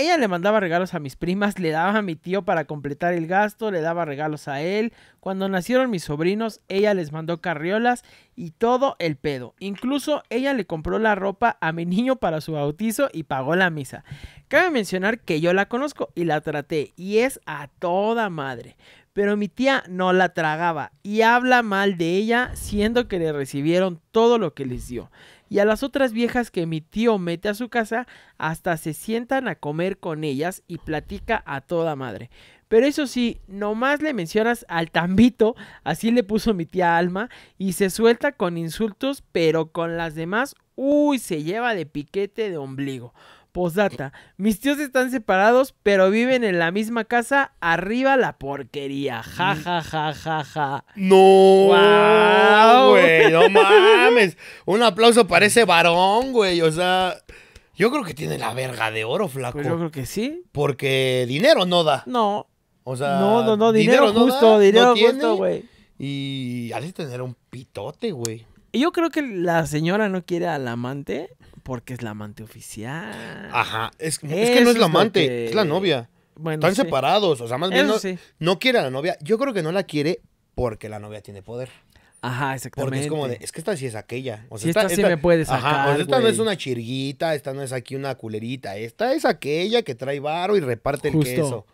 A: Ella le mandaba regalos a mis primas, le daba a mi tío para completar el gasto, le daba regalos a él. Cuando nacieron mis sobrinos, ella les mandó carriolas y todo el pedo. Incluso ella le compró la ropa a mi niño para su bautizo y pagó la misa. Cabe mencionar que yo la conozco y la traté y es a toda madre. Pero mi tía no la tragaba y habla mal de ella siendo que le recibieron todo lo que les dio y a las otras viejas que mi tío mete a su casa, hasta se sientan a comer con ellas y platica a toda madre. Pero eso sí, nomás le mencionas al tambito, así le puso mi tía Alma, y se suelta con insultos, pero con las demás, uy, se lleva de piquete de ombligo. Posdata. Mis tíos están separados, pero viven en la misma casa. Arriba la porquería. Ja, mm. ja, ja, ja, ja. No. Wow. Güey, no [LAUGHS]
B: mames. Un aplauso para ese varón,
A: güey. O sea,
B: yo creo que tiene la verga de oro, flaco. Pues yo creo que sí. Porque dinero no da. No.
A: O sea, no, no, no, dinero, justo, dinero justo, güey. Y al tener un pitote, güey. Yo creo que la señora no quiere al amante porque es la amante oficial.
B: Ajá, es, que no es la amante, es, la novia. Están separados, o sea, más bien no, quiere a la novia. Yo creo que no la quiere porque la novia tiene poder. Ajá, exactamente. Porque es como de, es que esta sí es aquella. O si esta, sí me puede sacar, Ajá, esta no es una chirguita, esta no es aquí una culerita, esta es aquella que trae varo y reparte el queso.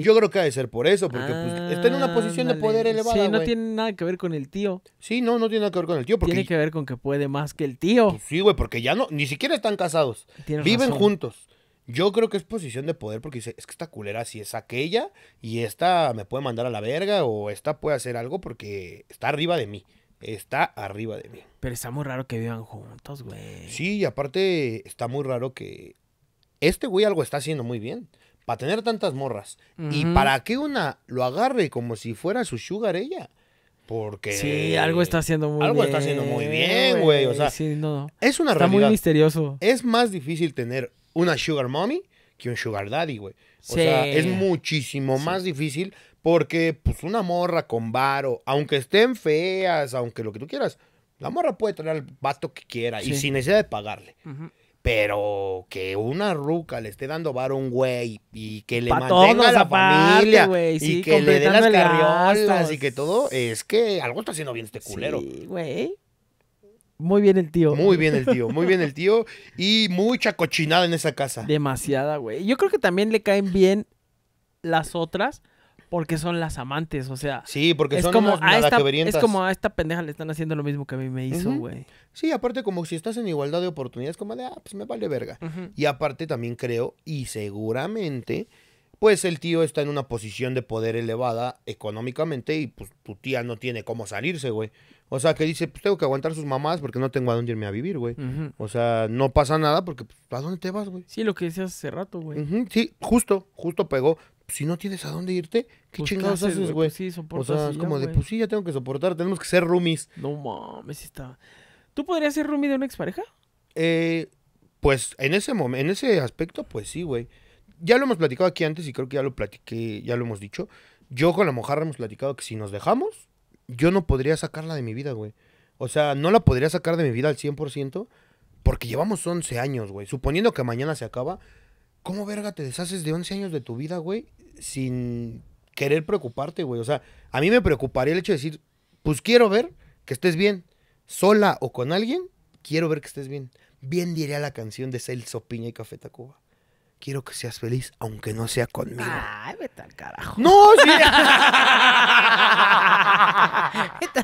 B: Yo creo que ha de ser por eso, porque pues,
A: está en una ah, posición de poder elevada. Sí, no tiene nada que ver con el tío. Sí, no, no tiene nada que ver con el tío. Tiene que ver con que puede más que el tío. Pues sí, güey, porque ya no, ni siquiera están
B: casados. Viven juntos. Yo creo que es posición de poder porque dice, es que esta culera si es aquella y esta me puede mandar a la verga o esta puede hacer algo porque está arriba de mí. Está arriba de mí.
A: Pero está muy raro que vivan juntos, güey. Sí, y aparte
B: está muy raro que este güey algo está haciendo muy bien para tener tantas morras y para que una lo agarre como si fuera su sugar ella. Porque. Sí, algo está
A: haciendo muy bien. Algo está haciendo muy bien, güey. O sea, sí, no, no. es una está muy misterioso. Es
B: más difícil tener una Sugar Mommy que un Sugar Daddy, güey. O sea, es muchísimo más difícil porque, pues, una morra con varo, aunque estén feas, aunque lo que tú quieras, la morra puede traer al vato que quiera y sin necesidad de pagarle. Pero que una ruca le esté dando varo a un güey y que le mantenga la familia y que le dé las carriolas y que todo, es que algo está haciendo bien este culero.
A: Sí, güey. Muy bien el tío. Muy bien el tío, muy bien el [LAUGHS] tío. Y mucha cochinada en esa casa. Demasiada, güey. Yo creo que también le caen bien las otras porque son las amantes, o sea. Sí, porque es son como a esta, Es como a esta pendeja le están haciendo lo mismo que a mí me hizo, güey.
B: Sí, aparte como si estás en igualdad de oportunidades, como de, ah, pues me vale verga. Y aparte también creo, y seguramente, pues el tío está en una posición de poder elevada económicamente y pues tu tía no tiene cómo salirse, güey. O sea, que dice, pues tengo que aguantar sus mamás porque no tengo a dónde irme a vivir, güey. O sea, no pasa nada porque, pues, ¿a dónde te vas, güey?
A: Sí, lo que decías hace rato,
B: güey. Sí, justo, justo pegó si no tienes
A: a dónde irte, ¿qué pues, chingados haces, güey? Pues o sea, es como de, pues
B: sí, ya tengo que soportar, tenemos que ser roomies. No mames, está.
A: ¿Tú podrías ser roomie de una expareja?
B: Eh, pues en ese en ese aspecto, pues sí, güey. Ya lo hemos platicado aquí antes y creo que ya lo platiqué, ya lo hemos dicho. Yo con la mojarra hemos platicado que si nos dejamos, yo no podría sacarla de mi vida, güey. O sea, no la podría sacar de mi vida al 100% porque llevamos 11 años, güey. Suponiendo que mañana se acaba, ¿cómo verga te deshaces de 11 años de tu vida, güey, sin querer preocuparte, güey? O sea, a mí me preocuparía el hecho de decir, pues quiero ver que estés bien, sola o con alguien, quiero ver que estés bien. Bien diría la canción de Celso Piña y Café Tacuba. Quiero que seas feliz, aunque no sea conmigo. Ay, vete al carajo. No,
A: sí. [LAUGHS] vete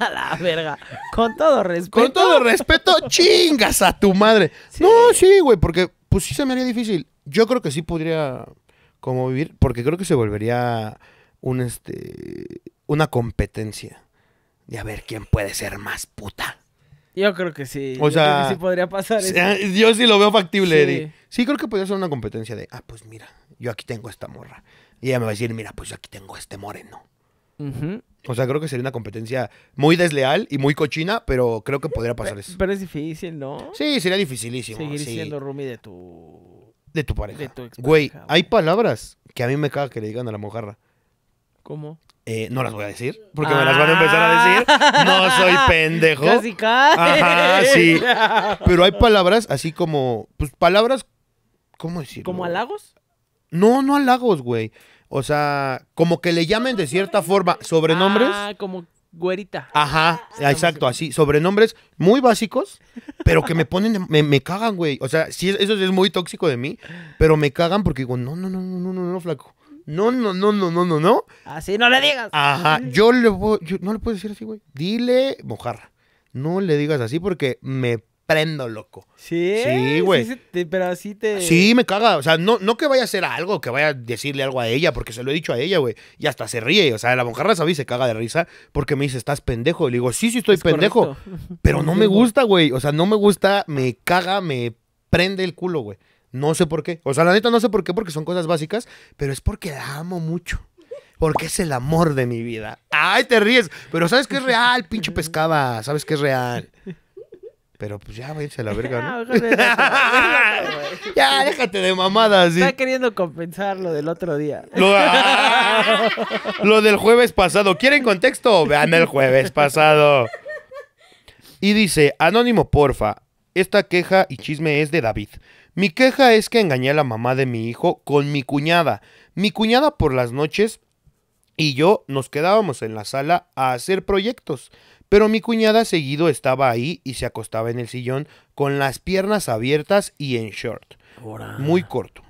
A: a la verga.
B: Con todo respeto. Con todo respeto, chingas a tu madre. No, sí, güey, porque pues sí se me haría difícil. Yo creo que sí podría como vivir, porque creo que se volvería un este una competencia de a ver quién puede ser
A: más puta. Yo creo que sí. O yo sea, creo sí podría pasar. Ah, yo sí lo veo factible, sí. Eddie.
B: Sí, creo que podría ser una competencia de, ah, pues mira, yo aquí tengo esta morra. Y ella me va a decir, mira, pues yo aquí tengo este moreno. O sea, creo que sería una competencia muy desleal y muy cochina, pero creo que podría pasar eso. Pero es difícil, ¿no? Sí, sería dificilísimo. Seguir sí. siendo
A: Rumi de tu... De tu pareja. De tu güey,
B: hay palabras que a mí me caga que le digan a la mojarra. ¿Cómo? Eh, no las voy a decir, porque me las van a ah. empezar a decir. No soy [LAUGHS] pendejo. Casi Ajá, sí. [LAUGHS] Pero hay palabras así como... Pues palabras... ¿Cómo decirlo? ¿Como halagos? No, no halagos, güey. O sea, como que le llamen de cierta forma sobrenombres. Ah,
A: como güerita.
B: Ajá, ah, ah, exacto, así. Sobrenombres muy básicos, pero que me ponen, me, me cagan, güey. O sea, sí, eso es muy tóxico de mí, pero me cagan porque digo, no, no, no, no, no, no, flaco. No, no, no, no, no, no, no.
A: Así no le digas. Ajá,
B: yo le voy, yo, no le puedo decir así, güey. Dile mojarra. No le digas así porque me prendo, loco.
A: Sí, sí, güey. pero así te. Sí,
B: me caga. O sea, no, no que vaya a hacer algo, que vaya a decirle algo a ella, porque se lo he dicho a ella, güey. Y hasta se ríe. O sea, la monjarra ¿sabes? se caga de risa porque me dice, estás pendejo. Y le digo, sí, sí, estoy pendejo. Pero no me gusta, güey. O sea, no me gusta, me caga, me prende el culo, güey. No sé por qué. O sea, la neta no sé por qué, porque son cosas básicas, pero es porque la amo mucho. Porque es el amor de mi vida. Ay, te ríes. Pero sabes que es real, pinche pescaba.
A: Sabes que es real.
B: Pero pues ya, váyanse a la [LAUGHS] verga, ¿no? [LAUGHS] ya, déjate
A: de mamadas. Está queriendo compensar lo del otro día. Lo, ah,
B: lo del jueves pasado. ¿Quieren contexto? Vean el jueves pasado. Y dice, Anónimo, porfa, esta queja y chisme es de David. Mi queja es que engañé a la mamá de mi hijo con mi cuñada. Mi cuñada por las noches y yo nos quedábamos en la sala a hacer proyectos, pero mi cuñada seguido estaba ahí y se acostaba en el sillón con las piernas abiertas y en short, muy corto.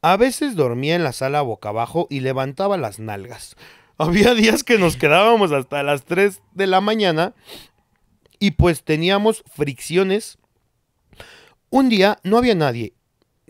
B: A veces dormía en la sala boca abajo y levantaba las nalgas. [LAUGHS] Había días que nos quedábamos hasta las 3 de la mañana y pues teníamos fricciones. Un día no había nadie,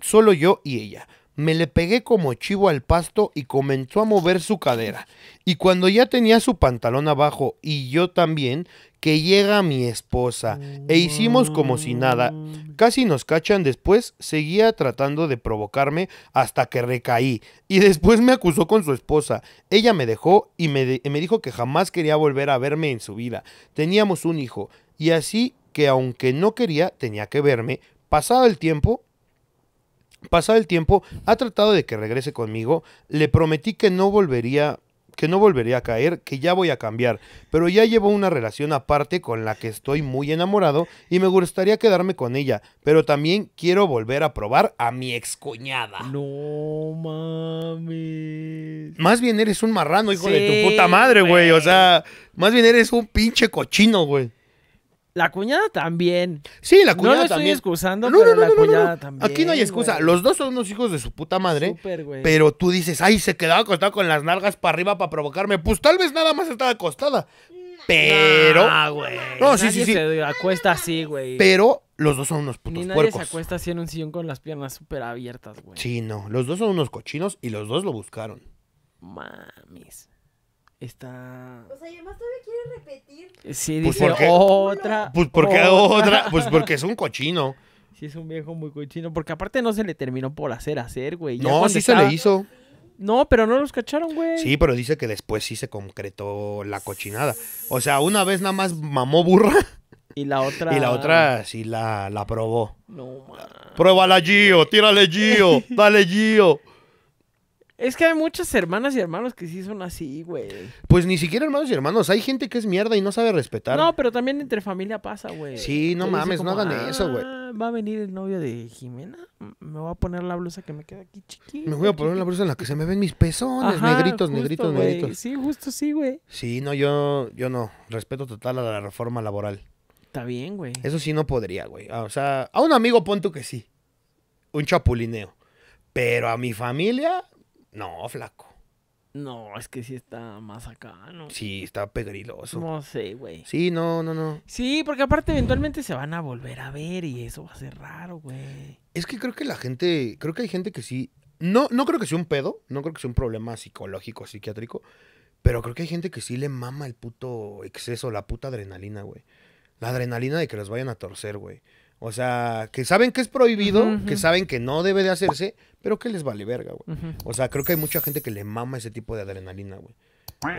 B: solo yo y ella me le pegué como chivo al pasto y comenzó a mover su cadera. Y cuando ya tenía su pantalón abajo y yo también, que llega mi esposa e hicimos como si nada. Casi nos cachan después, seguía tratando de provocarme hasta que recaí y después me acusó con su esposa. Ella me dejó y me, me dijo que jamás quería volver a verme en su vida. Teníamos un hijo y así que aunque no quería, tenía que verme. Pasado el tiempo, Pasado el tiempo, ha tratado de que regrese conmigo, le prometí que no volvería que no volvería a caer, que ya voy a cambiar, pero ya llevo una relación aparte con la que estoy muy enamorado y me gustaría quedarme con ella, pero también quiero volver a probar a mi excuñada. No mames. Más bien eres un marrano, hijo de tu puta madre, güey, o sea, más bien eres un pinche cochino, güey.
A: La cuñada también. Sí, la cuñada no también. Estoy excusando, pero la cuñada también. Aquí
B: no hay excusa. Los dos son unos hijos de su puta madre. güey. Pero tú dices, ay, se quedaba acostada con las nalgas
A: para arriba para provocarme. Pues tal vez nada más estaba acostada. Pero. Ah, güey. No, sí, sí, acuesta así, güey. Pero los dos son unos putos Ni nadie se acuesta así en un sillón con las piernas súper abiertas, güey.
B: Sí, no. Los dos son unos cochinos y los dos lo buscaron.
A: Mames está. O sea, y además todavía quiere repetir. Eh, sí, pues, dice otra. Pues porque otra. [LAUGHS] Pues porque es un cochino. Sí, es un viejo muy cochino. Porque aparte no se le terminó por hacer hacer, güey. no, sí se le hizo. No, pero no los cacharon, güey. Sí,
B: pero dice que después sí se concretó la cochinada. O sea, una vez nada más mamó burra.
A: Y la otra. [LAUGHS] Y la otra
B: sí la, probó. No, man. Pruébala, Gio. Tírale, Gio. Dale, Gio.
A: Es que hay muchas hermanas y hermanos que sí son así, güey.
B: Pues ni siquiera hermanos y hermanos. Hay gente que es mierda y no sabe respetar.
A: No, pero también entre familia pasa, güey. Sí, no mames, no hagan eso, güey. Ah, va a venir el novio de Jimena. Mm, me voy a poner la blusa que me queda aquí chiquita. Me voy a poner la blusa en la que se me ven mis pezones, negritos, negritos, negritos. Sí, justo sí, güey.
B: Sí, no, yo, yo no. Respeto total a la reforma laboral. Está bien, güey. Eso sí no podría, güey. Ah, o sea, a un amigo pon que sí. Un chapulineo. Pero a mi familia,
A: no, flaco. No, es que sí está más acá, ¿no? Sí, está pegriloso. No sé, güey. Sí, no, no, no. Sí, porque aparte eventualmente se van a volver a ver y eso va a ser raro, güey. Es que creo
B: que la gente, creo que hay gente que sí. No, no creo que sea un pedo, no creo que sea un problema psicológico, psiquiátrico, pero creo que hay gente que sí le mama el puto exceso, la puta adrenalina, güey. La adrenalina de que los vayan a torcer, güey. O sea, que saben que es prohibido, que saben que no debe de hacerse, pero que les vale verga, güey. O sea, creo que hay mucha gente que le mama ese tipo de adrenalina, güey.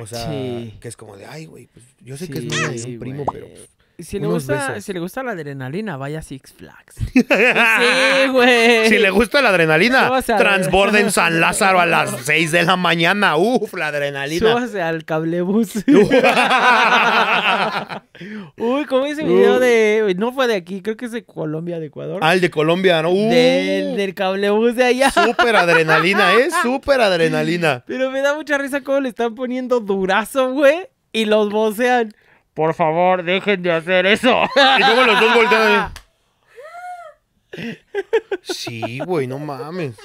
B: O sea, que es como de, ay, güey, pues yo sé que es mío de un primo, pero... Pues,
A: si le, gusta, la adrenalina, vaya Six Flags. [LAUGHS] sí, güey. Si le gusta
B: la adrenalina, transborden San Lázaro a las 6 [LAUGHS] de la mañana. Uf, la
A: adrenalina. Súbase al cablebus. [LAUGHS] Uy, como ese video de. No fue de aquí, creo que es de Colombia, de Ecuador. Ah, el de Colombia, ¿no? Del, cablebus de allá. Súper adrenalina, ¿eh? Súper adrenalina. Pero me da mucha risa cómo le están poniendo durazo, güey. Y los vocean por favor, dejen de hacer eso. Y los dos voltean. Sí,
B: güey, no mames.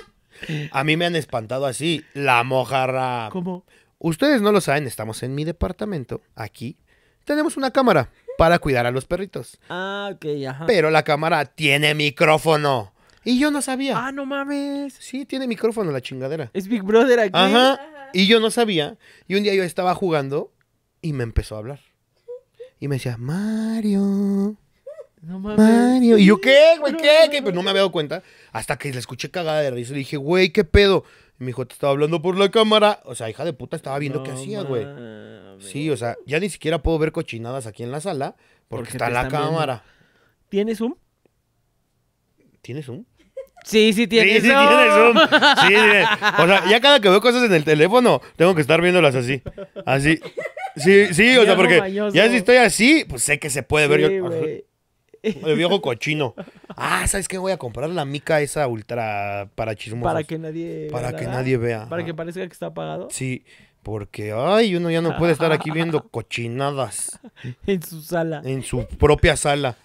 B: A mí me han espantado así, la mojarra. ¿Cómo? Ustedes no lo saben, estamos en mi departamento, aquí. Tenemos una cámara para cuidar a los perritos.
A: Ah, ok, ajá. Pero
B: la cámara tiene micrófono. Y yo no sabía. Ah, no mames. Sí, tiene micrófono la chingadera. Es Big Brother aquí. Ajá. Y yo no sabía. Y un día yo estaba jugando y me empezó a hablar. Y me decía, Mario. No Mario. Y yo, ¿qué, güey? ¿Qué? Pues no me había dado cuenta. Hasta que le escuché cagada de risa. Le dije, güey, ¿qué pedo? Mi me dijo, te estaba hablando por la cámara. O sea, hija de puta, estaba viendo qué hacía, güey. Sí, o sea, ya ni siquiera puedo ver cochinadas aquí en la sala porque, está la cámara. ¿Tienes Zoom? ¿Tienes Zoom? Sí, sí tiene Zoom. Sí, tiene Zoom. Sí, [LAUGHS] O sea, ya cada que veo cosas en el teléfono, tengo que estar viéndolas así. Así. Sí, sí, o sea, porque ya si estoy así, pues sé que se puede ver. yo, El viejo cochino. Ah, ¿sabes qué? Voy a comprar la mica esa ultra para chismos. Para que nadie Para que nadie vea. Para que
A: parezca que está apagado.
B: Sí, porque, ay, uno ya no puede estar aquí viendo [LAUGHS] cochinadas. en su sala. En su propia sala.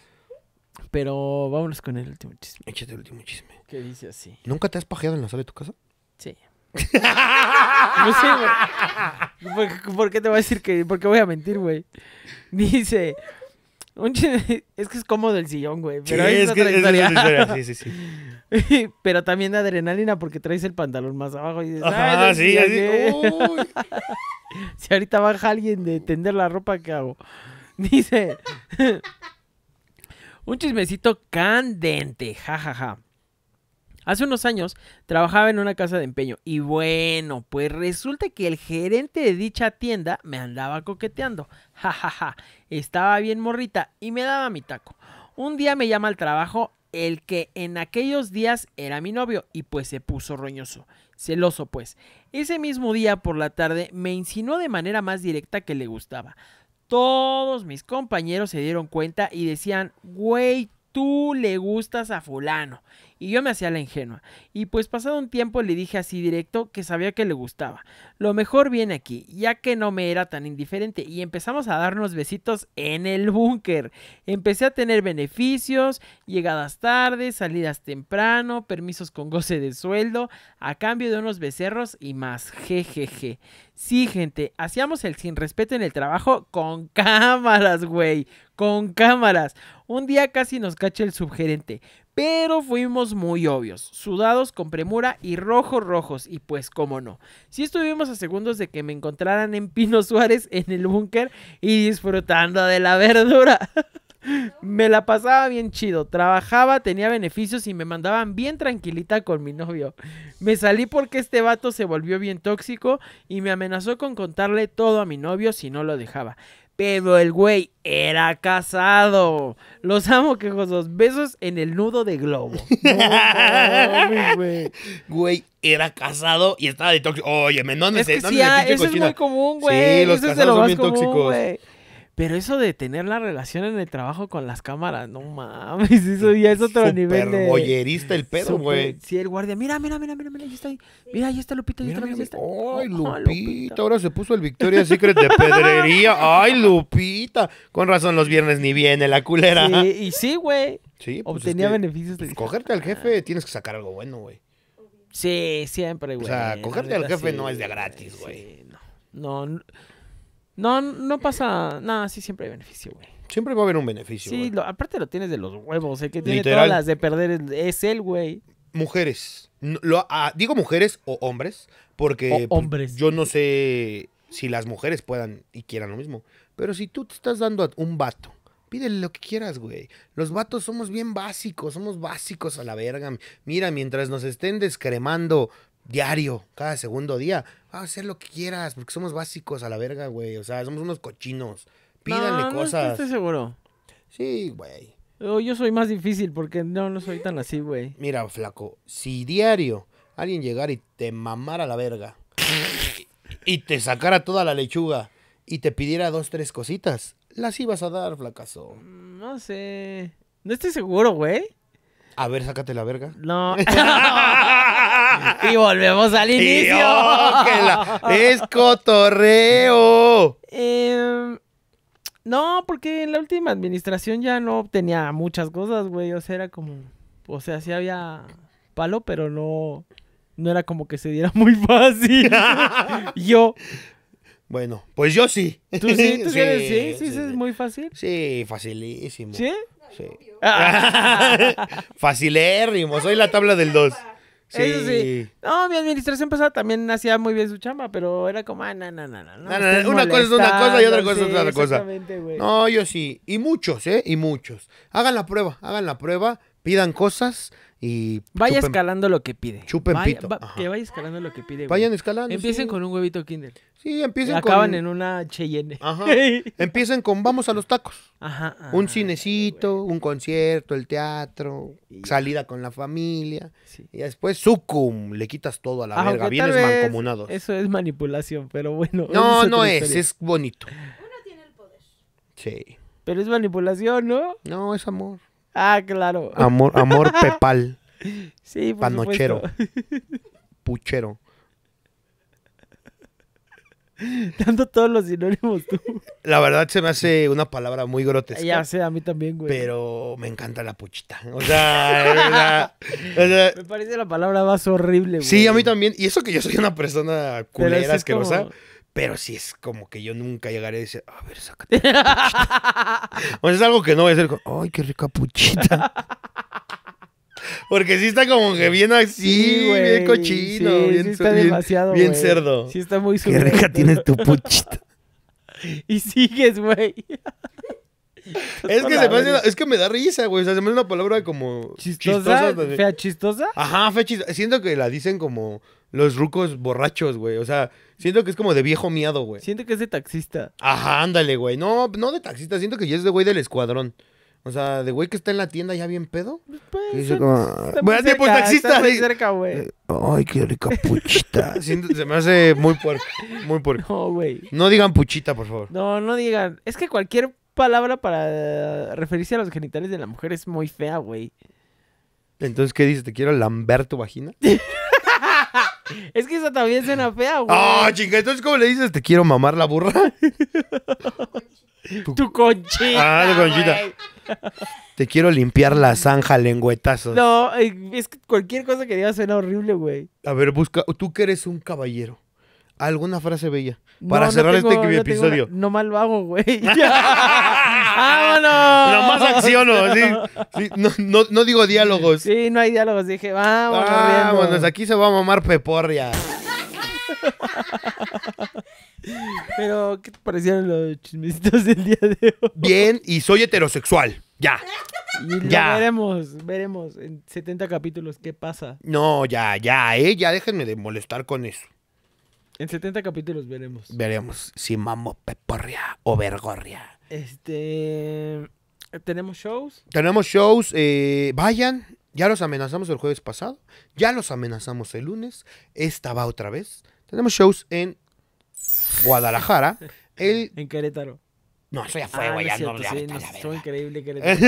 B: Pero vámonos con el último chisme. Échate el último chisme. ¿Qué dice así? ¿Nunca te has pajeado en la sala de tu casa? Sí.
A: No pues sé, ¿Por, qué te voy a decir que.? ¿Por qué voy a mentir, güey? Dice. Es que es cómodo el sillón, güey. Pero sí, es, que [LAUGHS] pero también adrenalina porque traes el pantalón más abajo [LAUGHS] si ahorita baja alguien de tender la ropa, que hago? [LAUGHS] Dice. un chismecito candente, jajaja. Ja, ja. Hace unos años trabajaba en una casa de empeño y bueno, pues resulta que el gerente de dicha tienda me andaba coqueteando. Jajaja, [LAUGHS] ja, ja. estaba bien morrita y me daba mi taco. Un día me llama al trabajo el que en aquellos días era mi novio y pues se puso roñoso, celoso pues. Ese mismo día por la tarde me insinuó de manera más directa que le gustaba. Todos mis compañeros se dieron cuenta y decían, güey, tú le gustas a fulano y yo me hacía la ingenua. Y pues pasado un tiempo le dije así directo que sabía que le gustaba. Lo mejor viene aquí, ya que no me era tan indiferente y empezamos a darnos besitos en el búnker. Empecé a tener beneficios, llegadas tarde, salidas temprano, permisos con goce de sueldo, a cambio de unos becerros y más. Jejeje. Sí, gente, hacíamos el sin respeto en el trabajo con cámaras, güey. Con cámaras. Un día casi nos cacha el subgerente, pero fuimos muy obvios, sudados con premura y rojos rojos, y pues cómo no. Si estuvimos a segundos de que me encontraran en Pino Suárez en el búnker y disfrutando de la verdura. [LAUGHS] me la pasaba bien chido, trabajaba, tenía beneficios y me mandaban bien tranquilita con mi novio. Me salí porque este vato se volvió bien tóxico y me amenazó con contarle todo a mi novio si no lo dejaba. Pero el güey era casado. Los amo quejosos. besos en el nudo de globo.
B: [LAUGHS] güey. era casado y estaba de tóxico. Oye, men, ¿dónde es que ah, es muy común, güey. Sí, los casados son bien tóxicos.
A: Pero eso de tener la relación en el trabajo con las cámaras, no mames, eso ya es otro nivel de... boyerista el pedo, güey. Sí, el guardia, mira, mira, mira, mira, mira, ahí está, ahí. mira, ahí está Lupita, ahí está Ay, oh, Lupita, ahora se puso el Victoria Secret de pedrería.
B: Ay, Lupita. Con razón los viernes ni viene la culera. Sí, y
A: sí, güey. Sí, pues Obtenía beneficios
B: de... Pues, cogerte al jefe, tienes que sacar algo
A: bueno, güey. Sí, siempre, güey. O sea, cogerte al jefe no es de gratis, güey. Sí, No, no no, no pasa nada, sí siempre hay beneficio, güey. Siempre va a haber un beneficio. Sí, Lo, aparte lo tienes de los huevos, el que tiene todas las de perder es él, güey.
B: Mujeres. lo, ah, digo mujeres o hombres, porque pues, yo no sé si las mujeres puedan y quieran lo mismo. Pero si tú te estás dando un vato, pídele lo que quieras, güey. Los vatos somos bien básicos, somos básicos a la verga. Mira, mientras nos estén descremando diario, cada segundo día, a ah, hacer lo que quieras, porque somos básicos a la verga, güey. O sea, somos unos cochinos.
A: Pídanle cosas. No estoy
B: seguro. Sí, güey. Oh, yo soy más difícil porque no, no soy tan así, güey. Mira, flaco, si diario alguien llegara y te mamara la verga y te sacara toda la lechuga y te pidiera dos, tres cositas,
A: las ibas a dar,
B: flacazo. Mm,
A: no sé. No estoy seguro, güey. A ver, sácate la verga. No. [LAUGHS] [LAUGHS] y volvemos al [LAUGHS] inicio. Oh, es cotorreo. Em, no, porque en la última administración ya no tenía muchas cosas, güey. O sea, era como. O sea, sí había palo, pero no. No era como que se diera [LAUGHS] muy fácil. [LAUGHS] yo.
B: Bueno, pues yo sí. ¿Tú sí? ¿Tú sí, sí, sí, es
A: muy fácil. Sí,
B: facilísimo. ¿Sí? Sí. Facilérrimo, soy la tabla del 2.
A: Eso sí. No, mi administración pasada también hacía muy bien su chamba, pero era como, ah, no, no, no, no. no, una cosa es una cosa y otra cosa es otra cosa. Exactamente, güey. No,
B: yo sí. Y muchos, ¿eh? Y muchos. Hagan la prueba, hagan la prueba, pidan cosas y vaya escalando lo que pide. Chupen vaya,
A: que vaya escalando lo que pide. Vayan escalando. Empiecen con un huevito Kinder. Sí, empiecen Acaban en una Cheyenne. [LAUGHS]
B: empiecen con vamos a los tacos. Ajá. un cinecito, un concierto, el teatro, salida con la familia. Y después, sucum, le quitas todo a la verga. Vienes mancomunados.
A: Eso es manipulación, pero bueno. No, no es, es bonito. Uno tiene
B: el poder. Sí.
A: Pero es manipulación, ¿no? No, es amor. Ah, claro. Amor, amor [LAUGHS] pepal. Sí, por Panochero. Puchero. Dando todos los sinónimos tú.
B: La verdad se me hace una palabra muy grotesca. Ya sé,
A: a mí también, güey. Pero
B: me encanta la puchita. O sea, la, me parece la palabra más horrible, güey. Sí, a mí también. Y eso que yo soy una persona culera, asquerosa. Como... Pero sí es como que yo nunca llegaré a decir, a ver, sácate. [LAUGHS] o sea, es algo que no voy a hacer ay, qué rica puchita. [LAUGHS] Porque sí está como que bien así, güey, bien cochino. Sí, bien, está demasiado, Bien cerdo. Sí está muy cerdo. Qué rica tienes
A: tu puchita. [LAUGHS] y sigues, güey. Es que, se me es
B: que me da risa, güey. O sea, se me hace una palabra como. ¿Chistosa? ¿Fea chistosa? Ajá, fea chistosa. Siento que la dicen como los rucos borrachos, güey. O sea, siento que es como de viejo miado, güey. Siento que es de taxista. Ajá, ándale, güey. No, no de taxista, siento que ya es de güey del escuadrón. O sea, de güey que está en la tienda ya bien pedo. Pues, pues dice como... taxista. güey. Eh, ay, qué rica puchita. [LAUGHS] se me hace muy puerco, muy puerco. No, güey. No digan puchita, por favor.
A: No, no digan. Es que cualquier palabra para referirse a los genitales de la mujer es muy fea, güey. Entonces, ¿qué dices? ¿Te quiero lamber tu vagina? [LAUGHS] Es que esa también suena fea, güey. Ah, chinga, entonces ¿cómo le dices?
B: Te quiero mamar la burra. [LAUGHS]
A: Tu, conchita.
B: Ah, tu conchita. Te quiero limpiar la zanja, lengüetazos.
A: No, eh, es que cualquier cosa que digas
B: suena horrible, güey. A ver, busca. Tú que eres un caballero alguna frase bella
A: para cerrar este episodio. No mal lo hago, güey. [LAUGHS] [LAUGHS] ¡Vámonos! Nomás acciono, ¿sí? no, digo diálogos. Sí, no hay diálogos. Dije, vámonos. Vámonos,
B: aquí se va a mamar peporria. [LAUGHS] Pero, ¿qué te parecieron los chismecitos del día de hoy? Bien, y soy heterosexual. Ya. ya.
A: veremos, veremos en 70 capítulos qué pasa.
B: No, ya, ya, eh. Ya déjenme de molestar con eso.
A: En 70 capítulos veremos.
B: Veremos si mamo peporria o vergorria.
A: Este. ¿Tenemos shows?
B: Tenemos shows. Eh, vayan. Ya los amenazamos el jueves pasado. Ya los amenazamos el lunes. Esta va otra vez. Tenemos shows en
A: Guadalajara. [LAUGHS] En Querétaro. No, eso ya fue, ah, güey. increíble [LAUGHS] Querétaro. [LAUGHS]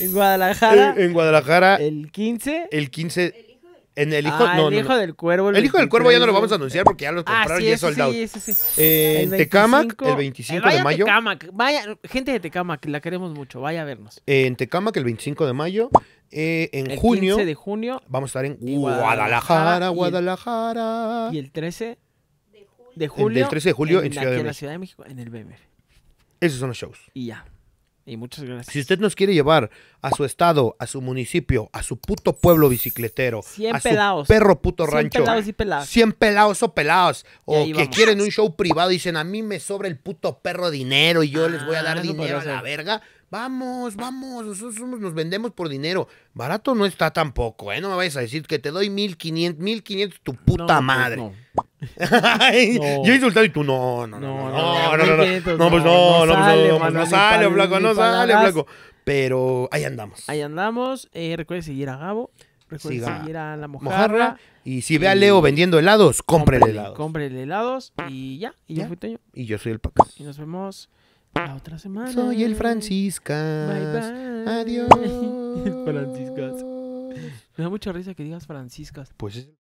A: en Guadalajara.
B: en, Guadalajara. El 15. El 15 en el hijo, ah, del cuervo. El, hijo del cuervo ya no lo vamos a anunciar porque
A: ya lo ah, compraron y es soldado. Sí, eh, en Tecamac, el 25 de mayo. Tecamac, vaya, gente de Tecamac, la queremos mucho, vaya a vernos.
B: Eh, en Tecamac, el 25 de mayo. Eh, en junio. 15 de junio. Vamos a estar en Guadalajara,
A: Guadalajara. Y el, 13 de julio. El 13 de julio en, Ciudad de En Ciudad de México, en el Bemer.
B: Esos son los shows. Y ya. Y muchas gracias. Si usted nos quiere llevar a su estado, a su municipio, a su puto pueblo bicicletero, a su perro puto rancho, pelados y pelados. 100 pelados o pelados, o que quieren un show privado y dicen, a mí me sobra el puto perro dinero y yo les voy a ah, dar dinero a la verga. Vamos, vamos, nosotros nos vendemos por dinero. Barato no está tampoco, ¿eh? No me vayas a decir que te doy mil 1500 tu puta pues madre.
A: Yo Yo
B: insultado y tú no, no, no, no, no, no, no, pues no, no, pues sale, no, pues sale, flaco, no sale, flaco. Pero ahí andamos. Ahí
A: andamos. Eh, seguir a Gabo. Recuerde seguir a la mojarra. Y si ve a Leo vendiendo helados, cómprele helados. Cómprele helados y ya. Y ¿Ya? yo fui Toño. Y yo soy el Paco. Y nos vemos la otra semana. Soy el
B: Francisca. Adiós. [LAUGHS] Franciscas.
A: Me da mucha risa que digas Franciscas. Pues es.